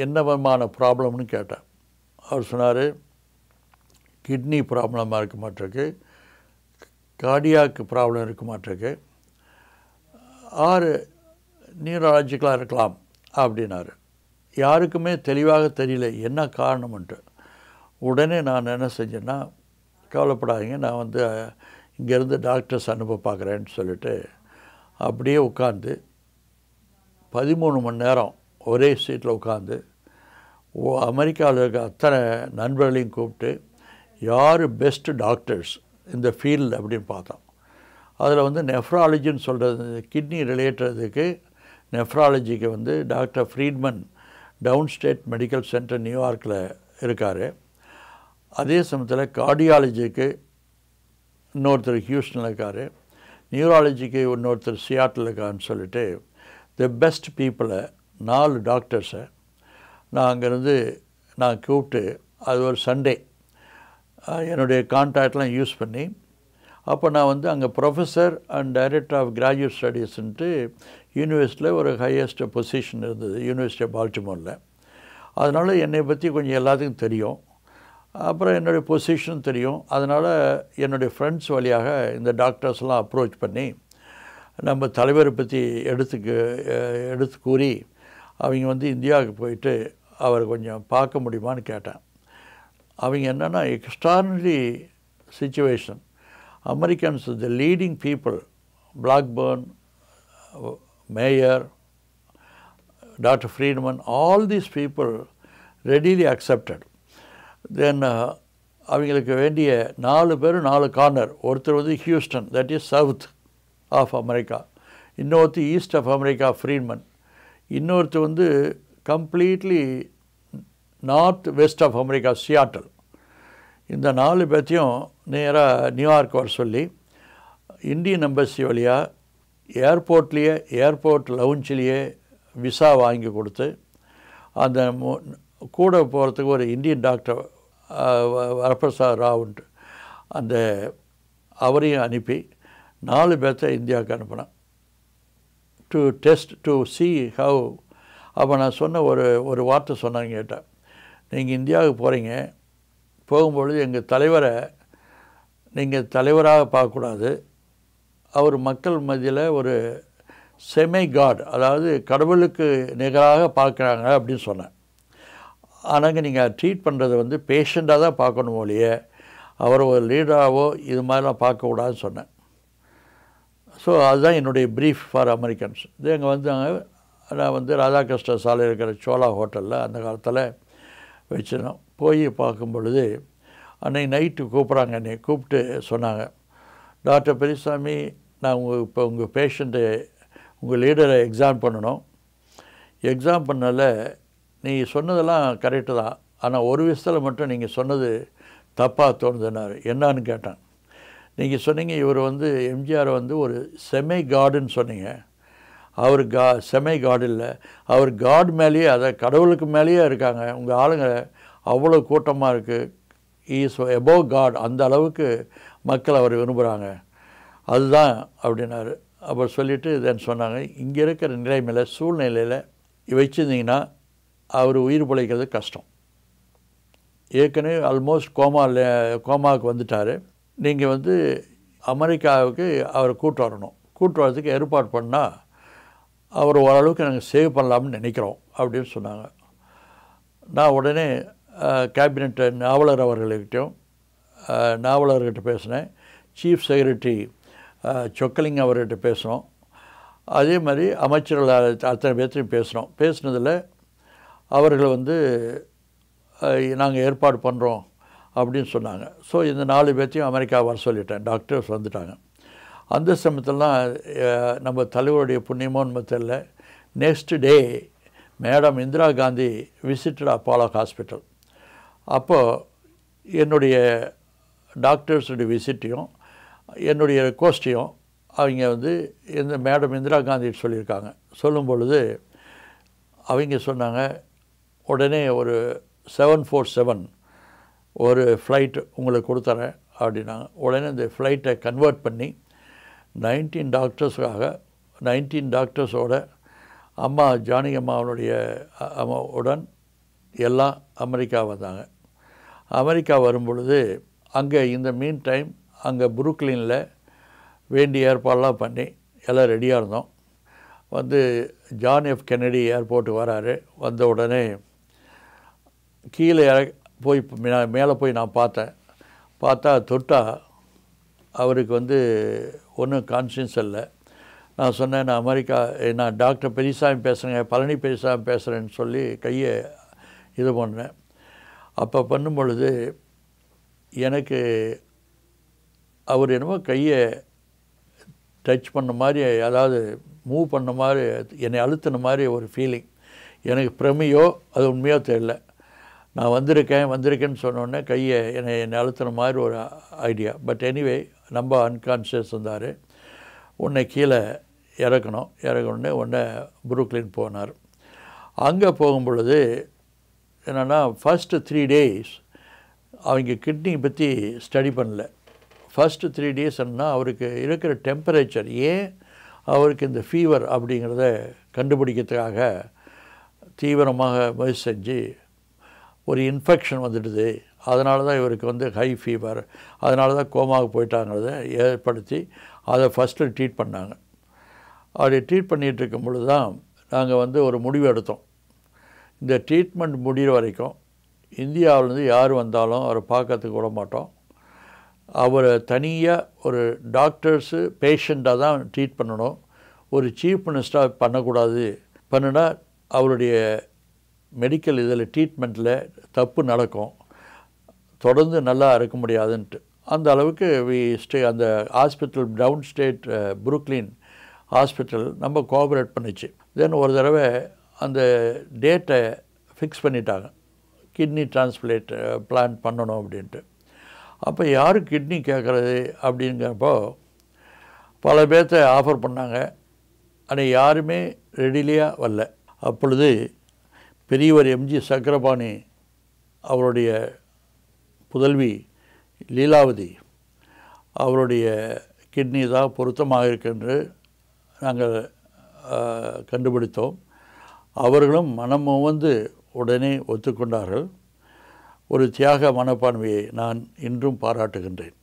என்ன விதமான ப்ராப்ளம்னு கேட்டேன் அவர் சொன்னார் கிட்னி ப்ராப்ளமாக இருக்க மாட்டிருக்கு கார்டியாக்கு ப்ராப்ளம் இருக்க மாட்டிருக்கு ஆறு நியூரலாஜிக்கலாக இருக்கலாம் அப்படின்னாரு யாருக்குமே தெளிவாக தெரியல என்ன காரணம்ன்ட்டு உடனே நான் என்ன செஞ்சேன்னா கவலைப்படாதீங்க நான் வந்து இங்கேருந்து டாக்டர்ஸ் அனுப்ப பார்க்குறேன்னு சொல்லிட்டு அப்படியே உட்காந்து பதிமூணு மணி நேரம் ஒரே சீட்டில் உட்காந்து ஓ அமெரிக்காவில் இருக்க அத்தனை நண்பர்களையும் கூப்பிட்டு யார் பெஸ்ட்டு டாக்டர்ஸ் இந்த ஃபீல்டு அப்படின்னு பார்த்தோம் அதில் வந்து நெஃப்ராலஜின்னு சொல்கிறது கிட்னி ரிலேட்டதுக்கு நெஃப்ராலஜிக்கு வந்து டாக்டர் ஃப்ரீட்மன் டவுன் ஸ்டேட் மெடிக்கல் சென்டர் நியூயார்க்கில் இருக்கார் அதே சமயத்தில் கார்டியாலஜிக்கு இன்னொருத்தர் ஹியூஸ்டனில் இருக்கார் நியூராலஜிக்கு இன்னொருத்தர் சியாட்டில் இருக்கான்னு சொல்லிட்டு த பெஸ்ட் பீப்புளை நாலு டாக்டர்ஸை நான் அங்கேருந்து நான் கூப்பிட்டு அது ஒரு சண்டே என்னுடைய கான்டாக்ட்லாம் யூஸ் பண்ணி அப்போ நான் வந்து அங்கே professor and director of graduate ஸ்டடீஸ்ன்ட்டு யூனிவர்சிட்டியில் ஒரு ஹையஸ்ட் பொசிஷன் இருந்தது யூனிவர்சிட்டி ஆஃப் பால்டிமோரில் அதனால் என்னை பற்றி கொஞ்சம் எல்லாத்துக்கும் தெரியும் அப்புறம் என்னுடைய பொசிஷன் தெரியும் அதனால் என்னுடைய ஃப்ரெண்ட்ஸ் வழியாக இந்த டாக்டர்ஸ்லாம் அப்ரோச் பண்ணி நம்ம தலைவரை பற்றி எடுத்துக்கு எடுத்து கூறி அவங்க வந்து இந்தியாவுக்கு போயிட்டு அவர் கொஞ்சம் பார்க்க முடியுமான்னு கேட்டேன் அவங்க என்னென்னா extraordinary situation Americans the leading people Blackburn mayor doctor Friedman all these people readily accepted then அவங்களுக்கு வேண்டிய நாலு பேர் நாலு கார்னர் ஒருத்தர் வந்து Houston that is south of America இன்னொருத்தர் ஈஸ்ட் ஆஃப் அமெரிக்கா ஃப்ரீட்மன் இன்னொருத்தர் வந்து completely north west of America Seattle இந்த நாலு பேர்த்தையும் நேராக நியூயார்க் வர சொல்லி இந்தியன் எம்பசி வழியாக ஏர்போர்ட்லேயே ஏர்போர்ட் லவுஞ்சிலேயே விசா வாங்கி கொடுத்து அந்த கூட போகிறதுக்கு ஒரு இந்தியன் டாக்டர் வரப்பிரசாத் ராவுன்ட்டு அந்த அவரையும் அனுப்பி நாலு பேர்த்த இந்தியாவுக்கு அனுப்பினான் to test to see how அப்போ நான் சொன்ன ஒரு ஒரு வார்த்தை சொன்னாங்க கேட்டேன் நீங்கள் இந்தியாவுக்கு போகிறீங்க போகும்பொழுது எங்கள் தலைவரை நீங்கள் தலைவராக பார்க்கக்கூடாது அவர் மக்கள் மத்தியில் ஒரு செமை காட் அதாவது கடவுளுக்கு நிகராக பார்க்குறாங்க அப்படின்னு சொன்னேன் ஆனால் நீங்கள் ட்ரீட் பண்ணுறது வந்து பேஷண்ட்டாக தான் பார்க்கணும் ஒழிய அவரை ஒரு லீடராகவோ இது மாதிரிலாம் பார்க்கக்கூடாதுன்னு சொன்னேன் ஸோ அதுதான் என்னுடைய ப்ரீஃப் ஃபார் அமெரிக்கன்ஸ் இது அங்கே வந்தாங்க நான் வந்து ராதாகிருஷ்ண சாலையில் இருக்கிற சோலா ஹோட்டலில் அந்த காலத்தில் வச்சிருந்தோம் போய் பார்க்கும் பொழுது அன்னைக்கு நைட்டு கூப்பிட்றாங்க என்னை கூப்பிட்டு சொன்னாங்க டாக்டர் பெரியசாமி நான் உங்கள் இப்போ உங்கள் பேஷண்ட்டு உங்கள் லீடரை எக்ஸாம் பண்ணணும் எக்ஸாம் பண்ணல நீ சொன்னதெல்லாம் கரெக்டு தான் ஆனால் ஒரு விஷயத்தில் மட்டும் நீங்கள் சொன்னது தப்பாக தோணுதுன்னார் என்னான்னு கேட்டேன் நீங்கள் சொன்னீங்க இவர் வந்து எம்ஜிஆர் வந்து ஒரு செமை கார்டுன்னு சொன்னீங்க அவர் கா செமை காடு இல்லை அவர் காட் மேலேயே அதை கடவுளுக்கு மேலேயே இருக்காங்க உங்கள் ஆளுங்க அவ்வளோ கூட்டமாக இருக்குது ஈஸ் எபோவ் காட் அந்த அளவுக்கு மக்கள் அவர் விரும்புகிறாங்க அதுதான் அப்படின்னாரு அப்போ சொல்லிவிட்டு இதுன்னு சொன்னாங்க இங்கே இருக்கிற நிலைமையில் சூழ்நிலையில் வச்சுருந்தீங்கன்னா அவர் உயிர் பிழைக்கிறது கஷ்டம் ஏற்கனவே ஆல்மோஸ்ட் கோமா கோமாவுக்கு வந்துட்டார் நீங்கள் வந்து அமெரிக்காவுக்கு அவரை கூட்டு வரணும் கூட்டு வரதுக்கு ஏற்பாடு பண்ணால் அவர் ஓரளவுக்கு நாங்கள் சேவ் பண்ணலாம்னு நினைக்கிறோம் அப்படின்னு சொன்னாங்க நான் உடனே கேபினட் நாவலர் அவர்கள்கிட்டையும் நாவலர்கிட்ட பேசினேன் சீஃப் செக்ரட்டரி சொக்கலிங் அவர்கிட்ட பேசினோம் அதே மாதிரி அமைச்சர்கள் அத்தனை பேர்த்தையும் பேசினோம் பேசினதில் அவர்கள் வந்து நாங்கள் ஏற்பாடு பண்ணுறோம் அப்படின்னு சொன்னாங்க ஸோ இந்த நாலு பேர்த்தையும் அமெரிக்கா வர சொல்லிட்டேன் டாக்டர்ஸ் வந்துட்டாங்க அந்த சமயத்திலாம் நம்ம தலைவருடைய புண்ணியமோன்னு நம்ம தெரில next day madam Indira Gandhi visited Apollo hospital அப்போது என்னுடைய டாக்டர்ஸுடைய விசிட்டையும் என்னுடைய ரெக்வஸ்ட்டையும் அவங்க வந்து இந்த மேடம் இந்திரா காந்தி சொல்லியிருக்காங்க சொல்லும் பொழுது அவங்க சொன்னாங்க உடனே ஒரு செவன் ஃபோர் செவன் ஒரு ஃப்ளைட் உங்களுக்கு கொடுத்துறேன் அப்படின்னாங்க உடனே இந்த ஃப்ளைட்டை கன்வெர்ட் பண்ணி நைன்டீன் டாக்டர்ஸாக நைன்டீன் டாக்டர்ஸோட அம்மா ஜானகி அம்மாவனுடைய அம்மாவுடன் எல்லாம் அமெரிக்கா வந்தாங்க அமெரிக்கா வரும்பொழுது அங்கே இந்த மீன் டைம் அங்கே புருக்லினில் வேண்டிய ஏற்பாடெல்லாம் பண்ணி எல்லாம் ரெடியாக இருந்தோம் வந்து ஜான் எஃப் கென்னடி ஏர்போர்ட் வராரு வந்த உடனே கீழே இற போய் மேலே போய் நான் பார்த்தேன் பார்த்தா தொட்டால் அவருக்கு வந்து ஒன்றும் கான்சியன்ஸ் இல்லை நான் சொன்னேன் நான் அமெரிக்கா நான் டாக்டர் பெரியசாமி பேசுகிறேங்க பழனி பெரியசாமி பேசுகிறேன்னு சொல்லி கையை இது பண்ணேன் அப்போ பண்ணும் பொழுது எனக்கு அவர் என்னமோ கையை டச் பண்ண மாதிரி அதாவது மூவ் பண்ண மாதிரி என்னை அழுத்தின மாதிரி ஒரு ஃபீலிங் எனக்கு பிரமையோ அது உண்மையோ தெரியல நான் வந்திருக்கேன் வந்திருக்கேன்னு சொன்னோடனே கையை என்னை என்னை அழுத்தின மாதிரி ஒரு ஐடியா பட் எனிவே நம்ம அன்கான்ஷியஸ் இருந்தார் உன்னை கீழே இறக்கணும் இறக்கணுன்னே உடனே புரூக்லின் போனார் அங்கே போகும் பொழுது என்னென்னா ஃபஸ்ட்டு த்ரீ டேஸ் அவங்க கிட்னி பற்றி ஸ்டடி பண்ணல ஃபஸ்ட்டு த்ரீ டேஸ்ன்னா அவருக்கு இருக்கிற டெம்பரேச்சர் ஏன் அவருக்கு இந்த ஃபீவர் அப்படிங்கிறத கண்டுபிடிக்கிறதுக்காக தீவிரமாக முயற்சி செஞ்சு ஒரு இன்ஃபெக்ஷன் வந்துடுது அதனால தான் இவருக்கு வந்து ஹை ஃபீவர் அதனால தான் கோமாவுக்கு போயிட்டாங்கிறத ஏற்படுத்தி அதை ஃபஸ்ட்டு ட்ரீட் பண்ணாங்க அப்படி ட்ரீட் பண்ணிகிட்டு இருக்கும் பொழுது தான் நாங்கள் வந்து ஒரு முடிவு எடுத்தோம் இந்த ட்ரீட்மெண்ட் முடிகிற வரைக்கும் இந்தியாவிலேருந்து யார் வந்தாலும் அவரை பார்க்கறதுக்கு விட மாட்டோம் அவரை தனியாக ஒரு டாக்டர்ஸு பேஷண்ட்டாக தான் ட்ரீட் பண்ணணும் ஒரு சீஃப் மினிஸ்டராக பண்ணக்கூடாது பண்ணினா அவருடைய மெடிக்கல் இதில் ட்ரீட்மெண்ட்டில் தப்பு நடக்கும் தொடர்ந்து நல்லா இருக்க முடியாதுன்ட்டு அந்த அளவுக்கு வி ஸ்டே அந்த hospital downstate Brooklyn hospital நம்ம கோஆப்ரேட் பண்ணிச்சு தென் ஒரு தடவை அந்த டேட்டை ஃபிக்ஸ் பண்ணிட்டாங்க கிட்னி டிரான்ஸ்பிளேட் பிளான் பண்ணணும் அப்படின்ட்டு அப்போ யார் கிட்னி கேட்குறது அப்படிங்கிறப்போ பல பேர்த்த ஆஃபர் பண்ணாங்க ஆனால் யாருமே ரெடிலியாக வரல அப்பொழுது பெரியவர் எம்ஜி சக்கரபாணி அவருடைய புதல்வி லீலாவதி அவருடைய கிட்னி தான் பொருத்தமாக இருக்கென்று நாங்கள் கண்டுபிடித்தோம் அவர்களும் மனம் வந்து உடனே ஒத்துக்கொண்டார்கள் ஒரு தியாக மனப்பான்மையை நான் இன்றும் பாராட்டுகின்றேன்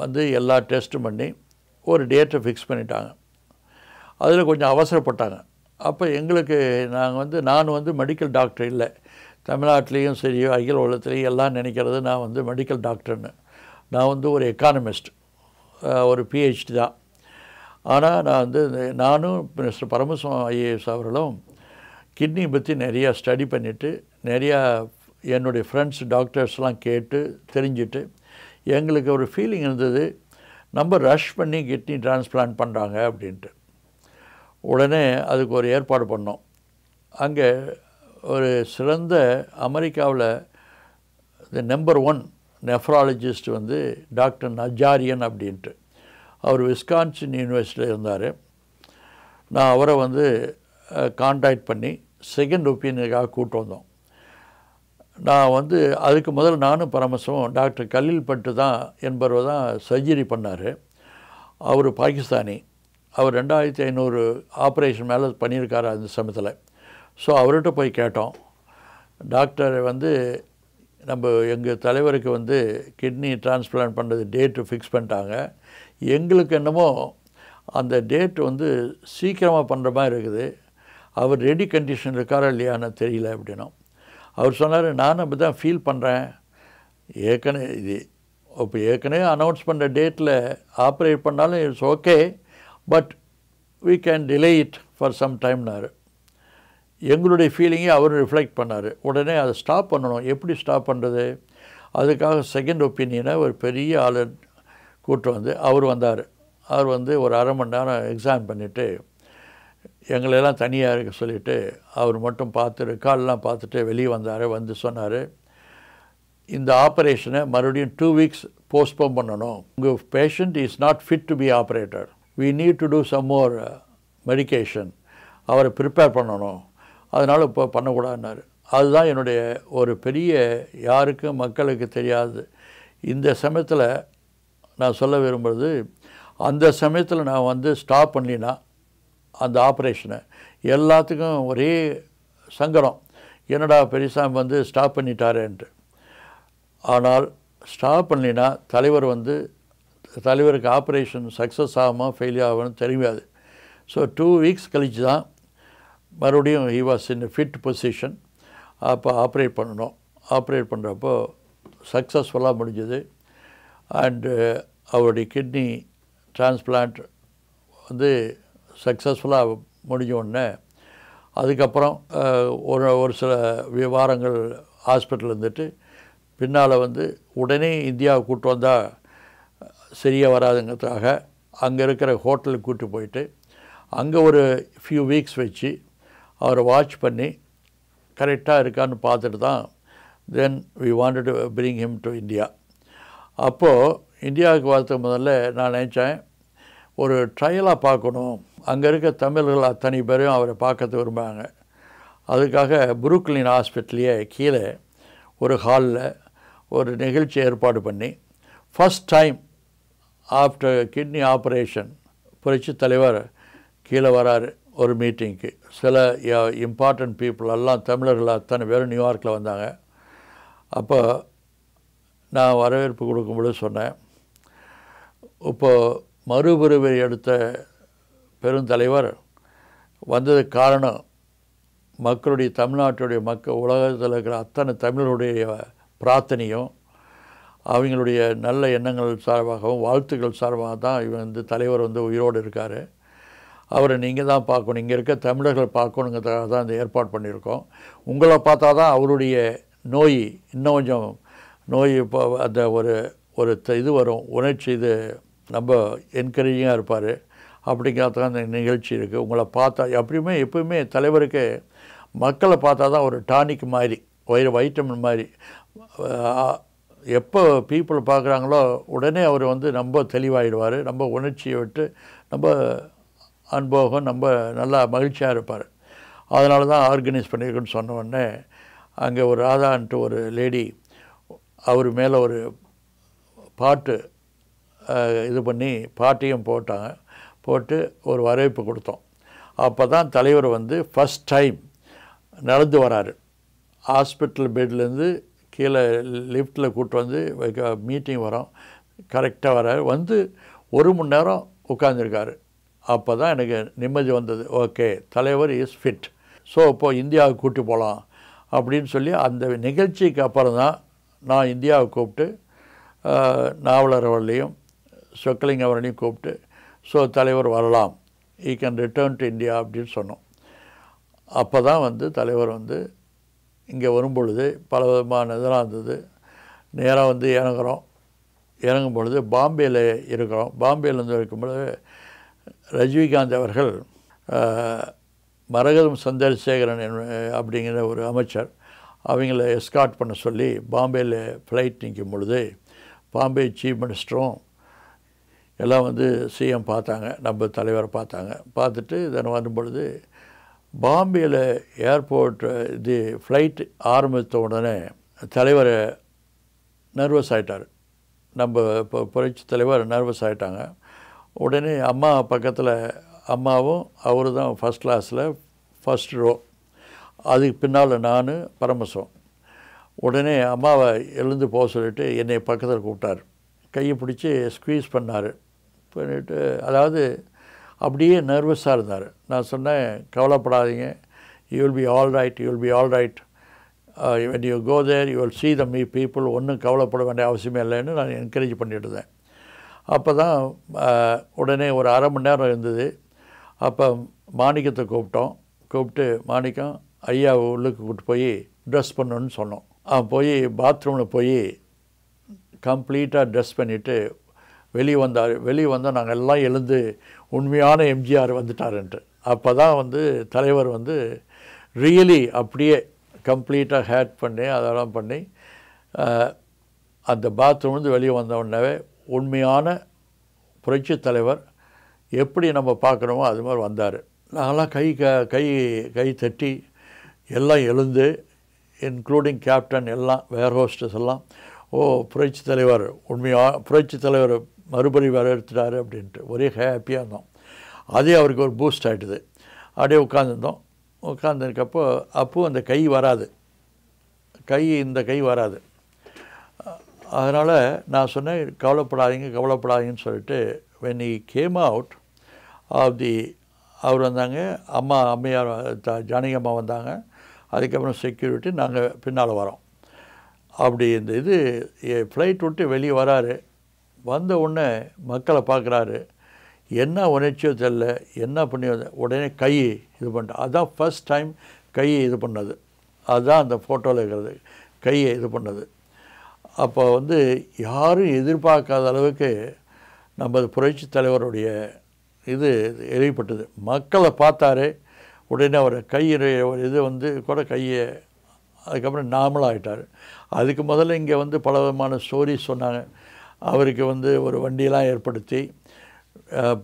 வந்து எல்லா டெஸ்ட்டும் பண்ணி ஒரு டேட்டை ஃபிக்ஸ் பண்ணிட்டாங்க அதில் கொஞ்சம் அவசரப்பட்டாங்க அப்போ எங்களுக்கு நாங்கள் வந்து நான் வந்து மெடிக்கல் டாக்டர் இல்லை தமிழ்நாட்டிலையும் சரி அகில உலகத்துலேயும் எல்லாம் நினைக்கிறது நான் வந்து மெடிக்கல் டாக்டர்னு நான் வந்து ஒரு எக்கானமிஸ்ட் ஒரு பிஹெச்டி தான் ஆனால் நான் வந்து நானும் மிஸ்டர் பரமசிவம் ஐஏஎஸ் அவர்களும் கிட்னி பற்றி நிறையா ஸ்டடி பண்ணிவிட்டு நிறையா என்னுடைய ஃப்ரெண்ட்ஸ் டாக்டர்ஸ்லாம் கேட்டு தெரிஞ்சுட்டு எங்களுக்கு ஒரு ஃபீலிங் இருந்தது நம்ம ரஷ் பண்ணி கிட்னி டிரான்ஸ்பிளான்ட் பண்ணுறாங்க அப்படின்ட்டு உடனே அதுக்கு ஒரு ஏற்பாடு பண்ணோம் அங்கே ஒரு சிறந்த அமெரிக்காவில் த நம்பர் ஒன் நெஃப்ராலஜிஸ்ட் வந்து டாக்டர் நஜாரியன் அப்படின்ட்டு அவர் விஸ்கான்சின் யூனிவர்சிட்டியில் இருந்தார் நான் அவரை வந்து காண்டாக்ட் பண்ணி செகண்ட் ஒப்பீனியனுக்காக கூப்பிட்டு வந்தோம் நான் வந்து அதுக்கு முதல்ல நானும் பரமசமும் டாக்டர் கல்லில் பட்டு தான் என்பவர் தான் சர்ஜரி பண்ணார் அவர் பாகிஸ்தானி அவர் ரெண்டாயிரத்தி ஐநூறு ஆப்ரேஷன் மேலே பண்ணியிருக்காரு அந்த சமயத்தில் ஸோ அவர்கிட்ட போய் கேட்டோம் டாக்டர் வந்து நம்ம எங்கள் தலைவருக்கு வந்து கிட்னி டிரான்ஸ்பிளான்ட் பண்ணுறது டேட்டு ஃபிக்ஸ் பண்ணிட்டாங்க எங்களுக்கு என்னமோ அந்த டேட் வந்து சீக்கிரமாக பண்ணுற மாதிரி இருக்குது அவர் ரெடி கண்டிஷன் இருக்காரா இல்லையான்னு தெரியல அப்படின்னும் அவர் சொன்னார் நானும் அப்படி தான் ஃபீல் பண்ணுறேன் ஏற்கனவே இது இப்போ ஏற்கனவே அனௌன்ஸ் பண்ணுற டேட்டில் ஆப்ரேட் பண்ணாலும் it's okay but we can delay it for some டைம்னாரு எங்களுடைய ஃபீலிங்கே அவர் ரிஃப்ளெக்ட் பண்ணார் உடனே அதை ஸ்டாப் பண்ணணும் எப்படி ஸ்டாப் பண்ணுறது அதுக்காக செகண்ட் ஒப்பீனியனை ஒரு பெரிய ஆள் கூட்டு வந்து அவர் வந்தார் அவர் வந்து ஒரு அரை மணி நேரம் எக்ஸாம் பண்ணிவிட்டு எங்களெல்லாம் தனியாக இருக்க சொல்லிவிட்டு அவர் மட்டும் பார்த்து ரெக்கார்டெலாம் பார்த்துட்டு வெளியே வந்தார் வந்து சொன்னார் இந்த ஆப்ரேஷனை மறுபடியும் டூ வீக்ஸ் போஸ்ட்போன் பண்ணணும் உங்கள் patient is not fit to be operator we need to do some more medication அவரை ப்ரிப்பேர் பண்ணணும் அதனால் இப்போ பண்ணக்கூடாதுனாரு அதுதான் என்னுடைய ஒரு பெரிய யாருக்கும் மக்களுக்கு தெரியாது இந்த சமயத்தில் நான் சொல்ல விரும்புகிறது அந்த சமயத்தில் நான் வந்து ஸ்டாப் பண்ணினா அந்த ஆப்ரேஷனை எல்லாத்துக்கும் ஒரே சங்கடம் என்னடா பெரியசாமி வந்து ஸ்டாப் பண்ணிட்டாரேன்ட்டு ஆனால் ஸ்டாப் பண்ணினா தலைவர் வந்து தலைவருக்கு ஆப்ரேஷன் சக்ஸஸ் ஆகாமல் ஃபெயிலியர் தெரியாது ஸோ டூ வீக்ஸ் கழித்து தான் மறுபடியும் he was in fit position அப்போ ஆப்ரேட் பண்ணணும் ஆப்ரேட் பண்ணுறப்போ சக்ஸஸ்ஃபுல்லாக முடிஞ்சது அண்டு uh, அவருடைய கிட்னி டிரான்ஸ்பிளான்ட் வந்து சக்ஸஸ்ஃபுல்லாக முடிஞ்ச உடனே அதுக்கப்புறம் uh, ஒரு ஒரு சில வாரங்கள் ஹாஸ்பிட்டல் இருந்துட்டு பின்னால் வந்து உடனே இந்தியாவை கூட்டு வந்தால் சரியாக வராதுங்கிறதுக்காக அங்கே இருக்கிற ஹோட்டலுக்கு கூப்பிட்டு போயிட்டு அங்கே ஒரு ஃபியூ வீக்ஸ் வச்சு அவரை வாட்ச் பண்ணி கரெக்டாக இருக்கான்னு பார்த்துட்டு தான் then we wanted to bring him to India அப்போது இந்தியாவுக்கு வரத்துக்கு முதல்ல நான் நினச்சேன் ஒரு ட்ரையலாக பார்க்கணும் அங்கே இருக்க தமிழர்கள் அத்தனை பேரையும் அவரை பார்க்கறது விரும்புகிறாங்க அதுக்காக புரூக்லின் ஹாஸ்பிட்டலையே கீழே ஒரு ஹாலில் ஒரு நிகழ்ச்சி ஏற்பாடு பண்ணி first time after kidney operation புரட்சி தலைவர் கீழே வராரு ஒரு மீட்டிங்க்கு சில இம்பார்ட்டண்ட் பீப்புள் எல்லாம் தமிழர்கள் அத்தனை பேரும் நியூயார்க்கில் வந்தாங்க அப்போ நான் வரவேற்பு கொடுக்கும்பொழுது சொன்னேன் இப்போது மறுபிறவை எடுத்த பெருந்தலைவர் வந்ததுக்கு காரணம் மக்களுடைய தமிழ்நாட்டுடைய மக்கள் உலகத்தில் இருக்கிற அத்தனை தமிழருடைய பிரார்த்தனையும் அவங்களுடைய நல்ல எண்ணங்கள் சார்பாகவும் வாழ்த்துக்கள் சார்பாக தான் இவன் வந்து தலைவர் வந்து உயிரோடு இருக்கார் அவரை நீங்கள் தான் பார்க்கணும் இங்கே இருக்க தமிழர்கள் பார்க்கணுங்கிறதாக தான் இந்த ஏற்பாடு பண்ணியிருக்கோம் உங்களை பார்த்தா தான் அவருடைய நோய் இன்னும் கொஞ்சம் நோய் இப்போ அந்த ஒரு ஒரு இது வரும் உணர்ச்சி இது ரொம்ப என்கரேஜிங்காக இருப்பார் அப்படிங்கிறதுக்காக அந்த நிகழ்ச்சி இருக்குது உங்களை பார்த்தா எப்பயுமே எப்பயுமே தலைவருக்கு மக்களை பார்த்தா தான் ஒரு டானிக் மாதிரி வயிறு வைட்டமின் மாதிரி எப்போ பீப்புள் பார்க்குறாங்களோ உடனே அவர் வந்து ரொம்ப தெளிவாகிடுவார் ரொம்ப உணர்ச்சியை விட்டு ரொம்ப அன்போகம் நம்ம நல்லா மகிழ்ச்சியாக இருப்பார் அதனால தான் ஆர்கனைஸ் பண்ணியிருக்குன்னு சொன்ன உடனே அங்கே ஒரு ராதான்ட்டு ஒரு லேடி அவர் மேலே ஒரு பாட்டு இது பண்ணி பாட்டையும் போட்டாங்க போட்டு ஒரு வரவேற்பு கொடுத்தோம் அப்போ தான் தலைவர் வந்து ஃபஸ்ட் டைம் நடந்து வராரு ஹாஸ்பிட்டல் பெட்லேருந்து கீழே லிஃப்ட்டில் கூப்பிட்டு வந்து மீட்டிங் வரோம் கரெக்டாக வராரு வந்து ஒரு மணி நேரம் உட்காந்துருக்காரு அப்போ தான் எனக்கு நிம்மதி வந்தது ஓகே தலைவர் இஸ் ஃபிட் ஸோ இப்போது இந்தியாவுக்கு கூட்டி போகலாம் அப்படின்னு சொல்லி அந்த நிகழ்ச்சிக்கு அப்புறம் தான் நான் இந்தியாவை கூப்பிட்டு நாவலர் அவர்களையும் சொக்கலிங் அவர்களையும் கூப்பிட்டு ஸோ தலைவர் வரலாம் I can return to India அப்படின்னு சொன்னோம் அப்போ தான் வந்து தலைவர் வந்து இங்கே வரும்பொழுது பல விதமான இதெல்லாம் இருந்தது நேராக வந்து இறங்குறோம் இறங்கும் பொழுது பாம்பேயில் இருக்கிறோம் பாம்பேலேருந்து இருக்கும்பொழுது ரஜினிகாந்த் அவர்கள் மரகதம் சந்திரசேகரன் அப்படிங்கிற ஒரு அமைச்சர் அவங்கள எஸ்கார்ட் பண்ண சொல்லி பாம்பேயில் ஃப்ளைட் நிற்கும் பொழுது பாம்பே சீஃப் மினிஸ்டரும் எல்லாம் வந்து சிஎம் பார்த்தாங்க நம்ம தலைவரை பார்த்தாங்க பார்த்துட்டு இதனை வரும்பொழுது பாம்பேயில் ஏர்போர்ட் இது ஃப்ளைட் ஆரம்பித்த உடனே தலைவர் நர்வஸ் ஆகிட்டார் நம்ம இப்போ புரட்சி தலைவர் நர்வஸ் ஆகிட்டாங்க உடனே அம்மா பக்கத்தில் அம்மாவும் அவரு தான் ஃபஸ்ட் கிளாஸில் ஃபஸ்ட் ரோ அதுக்கு பின்னால் நான் பரமசம் உடனே அம்மாவை எழுந்து போக சொல்லிவிட்டு என்னை பக்கத்தில் கூப்பிட்டார் கையை பிடிச்சி ஸ்க்வீஸ் பண்ணார் பண்ணிவிட்டு அதாவது அப்படியே நர்வஸாக இருந்தார் நான் சொன்னேன் கவலைப்படாதீங்க you will be all right you will be all right when you go there you will see the me people ஒன்றும் கவலைப்பட வேண்டிய அவசியமே இல்லைன்னு நான் என்கரேஜ் பண்ணிட்டு இருந்தேன் அப்போ தான் உடனே ஒரு அரை மணி நேரம் இருந்தது அப்போ மாணிக்கத்தை கூப்பிட்டோம் கூப்பிட்டு மாணிக்கம் ஐயா உள்ளுக்கு கூப்பிட்டு போய் ட்ரெஸ் பண்ணணுன்னு சொன்னோம் அவன் போய் பாத்ரூமில் போய் கம்ப்ளீட்டாக ட்ரெஸ் பண்ணிவிட்டு வெளியே வந்தார் வெளியே வந்தால் நாங்கள் எல்லாம் எழுந்து உண்மையான எம்ஜிஆர் வந்துட்டாருன்ட்டு அப்போ தான் வந்து தலைவர் வந்து ரியலி அப்படியே கம்ப்ளீட்டாக ஹேட் பண்ணி அதெல்லாம் பண்ணி அந்த பாத்ரூம்லேருந்து வெளியே வந்த உடனே உண்மையான புரட்சி தலைவர் எப்படி நம்ம பார்க்குறோமோ அது மாதிரி வந்தார் நாங்களாம் கை க கை கை தட்டி எல்லாம் எழுந்து இன்க்ளூடிங் கேப்டன் எல்லாம் வேர் ஹோஸ்டஸ் எல்லாம் ஓ புரட்சி தலைவர் உண்மையாக புரட்சி தலைவர் மறுபடி வரவேற்கிறாரு அப்படின்ட்டு ஒரே ஹாப்பியாக இருந்தோம் அதே அவருக்கு ஒரு பூஸ்ட் ஆகிடுது அப்படியே உட்காந்துருந்தோம் உட்காந்துருக்கப்போ அப்போ அந்த கை வராது கை இந்த கை வராது அதனால் நான் சொன்னேன் கவலைப்படாதீங்க கவலைப்படாதீங்கன்னு சொல்லிட்டு when I came out of the அவர் வந்தாங்க அம்மா அம்மையார் த ஜானகி அம்மா வந்தாங்க அதுக்கப்புறம் செக்யூரிட்டி நாங்கள் பின்னால் வரோம் அப்படி இந்த இது ஃப்ளைட் விட்டு வெளியே வராரு வந்த உடனே மக்களை பார்க்குறாரு என்ன உணர்ச்சியோ தெரில என்ன பண்ணி உடனே கை இது பண்ணிட்டு அதுதான் ஃபஸ்ட் டைம் கை இது பண்ணது அதுதான் அந்த ஃபோட்டோவில் இருக்கிறது கையை இது பண்ணது அப்போ வந்து யாரும் எதிர்பார்க்காத அளவுக்கு நமது புரட்சி தலைவருடைய இது எழுதிப்பட்டது மக்களை பார்த்தாரு உடனே அவர் கையிடைய ஒரு இது வந்து கூட கையை அதுக்கப்புறம் நார்மலாக ஆகிட்டார் அதுக்கு முதல்ல இங்கே வந்து பல விதமான ஸ்டோரிஸ் சொன்னாங்க அவருக்கு வந்து ஒரு வண்டியெலாம் ஏற்படுத்தி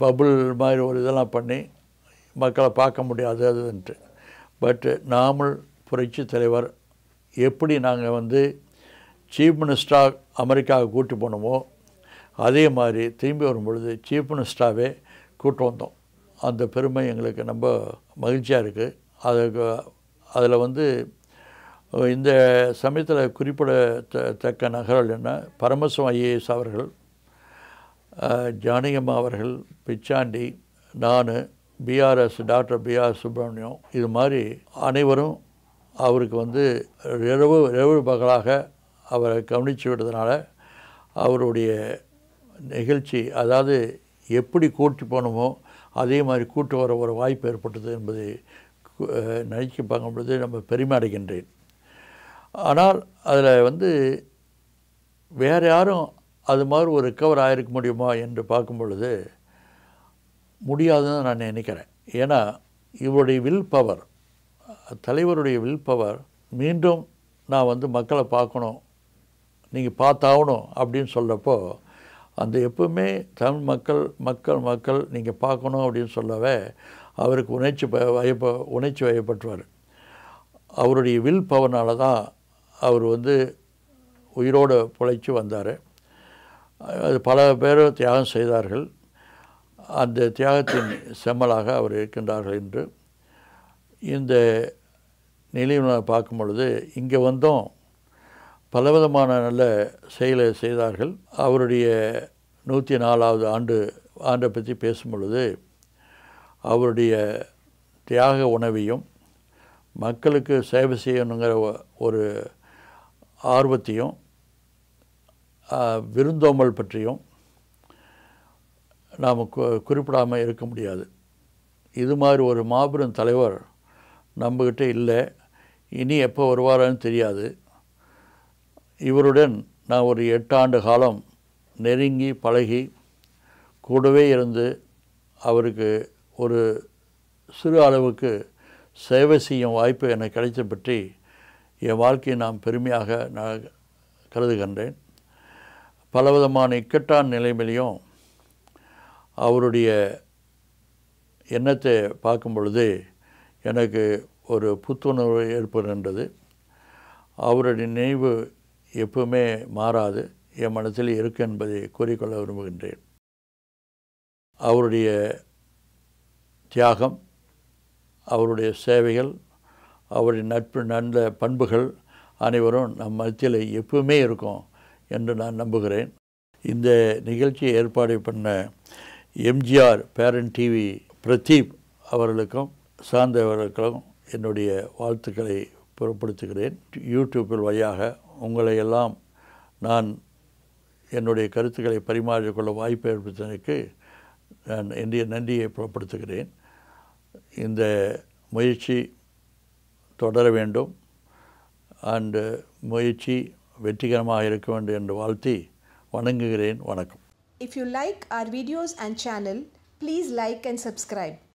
பபுள் மாதிரி ஒரு இதெல்லாம் பண்ணி மக்களை பார்க்க முடியாது அதுன்ட்டு பட்டு நாமல் புரட்சி தலைவர் எப்படி நாங்கள் வந்து சீஃப் மினிஸ்டராக அமெரிக்காவை கூட்டி போனோமோ அதே மாதிரி திரும்பி வரும்பொழுது சீஃப் மினிஸ்டராகவே கூட்டு வந்தோம் அந்த பெருமை எங்களுக்கு ரொம்ப மகிழ்ச்சியாக இருக்குது அதுக்கு அதில் வந்து இந்த சமயத்தில் குறிப்பிடத்தக்க நகரல் என்ன பரமசிவம் ஐஏஎஸ் அவர்கள் ஜானகியம்மா அவர்கள் பிச்சாண்டி நான் பிஆர்எஸ் டாக்டர் பிஆர் சுப்பிரமணியம் இது மாதிரி அனைவரும் அவருக்கு வந்து இரவு இரவு பகலாக அவரை கவனித்து விட்டதுனால அவருடைய நிகழ்ச்சி அதாவது எப்படி கூட்டி போனோமோ அதே மாதிரி கூட்டு வர ஒரு வாய்ப்பு ஏற்பட்டது என்பதை நினைச்சு பார்க்கும்பொழுது பொழுது நம்ம பெருமை அடைகின்றேன் ஆனால் அதில் வந்து வேறு யாரும் அது மாதிரி ஒரு ரிக்கவர் ஆகிருக்க முடியுமா என்று பார்க்கும் பொழுது முடியாதுன்னு நான் நினைக்கிறேன் ஏன்னா இவருடைய வில் பவர் தலைவருடைய வில் பவர் மீண்டும் நான் வந்து மக்களை பார்க்கணும் நீங்கள் பார்த்தாகணும் அப்படின்னு சொல்கிறப்போ அந்த எப்பவுமே தமிழ் மக்கள் மக்கள் மக்கள் நீங்கள் பார்க்கணும் அப்படின்னு சொல்லவே அவருக்கு உணர்ச்சி வயப்ப உணர்ச்சி வயப்பட்டுவார் அவருடைய வில் பவனால் தான் அவர் வந்து உயிரோடு பிழைச்சி வந்தார் அது பல பேர் தியாகம் செய்தார்கள் அந்த தியாகத்தின் செம்மலாக அவர் இருக்கின்றார்கள் என்று இந்த நிலையை பார்க்கும் பொழுது இங்கே வந்தோம் பலவிதமான நல்ல செயலை செய்தார்கள் அவருடைய நூற்றி நாலாவது ஆண்டு ஆண்டை பற்றி பேசும் பொழுது அவருடைய தியாக உணவையும் மக்களுக்கு சேவை செய்யணுங்கிற ஒரு ஆர்வத்தையும் விருந்தோமல் பற்றியும் நாம் குறிப்பிடாமல் இருக்க முடியாது இது மாதிரி ஒரு மாபெரும் தலைவர் நம்மக்கிட்ட இல்லை இனி எப்போ வருவாரான்னு தெரியாது இவருடன் நான் ஒரு எட்டாண்டு காலம் நெருங்கி பழகி கூடவே இருந்து அவருக்கு ஒரு சிறு அளவுக்கு சேவை செய்யும் வாய்ப்பு எனக்கு கிடைத்த பற்றி என் வாழ்க்கையை நாம் பெருமையாக நான் கருதுகின்றேன் பலவிதமான இக்கட்டான நிலைமையிலையும் அவருடைய எண்ணத்தை பார்க்கும் பொழுது எனக்கு ஒரு புத்துணர்வு ஏற்படுகின்றது அவருடைய நினைவு எப்பவுமே மாறாது என் மனசில் இருக்கு என்பதை கூறிக்கொள்ள விரும்புகின்றேன் அவருடைய தியாகம் அவருடைய சேவைகள் அவருடைய நட்பு நல்ல பண்புகள் அனைவரும் நம் மத்தியில் எப்பவுமே இருக்கும் என்று நான் நம்புகிறேன் இந்த நிகழ்ச்சியை ஏற்பாடு பண்ண எம்ஜிஆர் பேரண்ட் டிவி பிரதீப் அவர்களுக்கும் சார்ந்தவர்களுக்கும் என்னுடைய வாழ்த்துக்களை புறப்படுத்துகிறேன் யூடியூப்பில் வழியாக உங்களை எல்லாம் நான் என்னுடைய கருத்துக்களை பரிமாறிக்கொள்ள வாய்ப்பு ஏற்படுத்தினருக்கு நான் என்னுடைய நன்றியை புறப்படுத்துகிறேன் இந்த முயற்சி தொடர வேண்டும் அண்டு முயற்சி வெற்றிகரமாக இருக்க வேண்டும் என்று வாழ்த்தி வணங்குகிறேன் வணக்கம் if you like our videos and channel please like and subscribe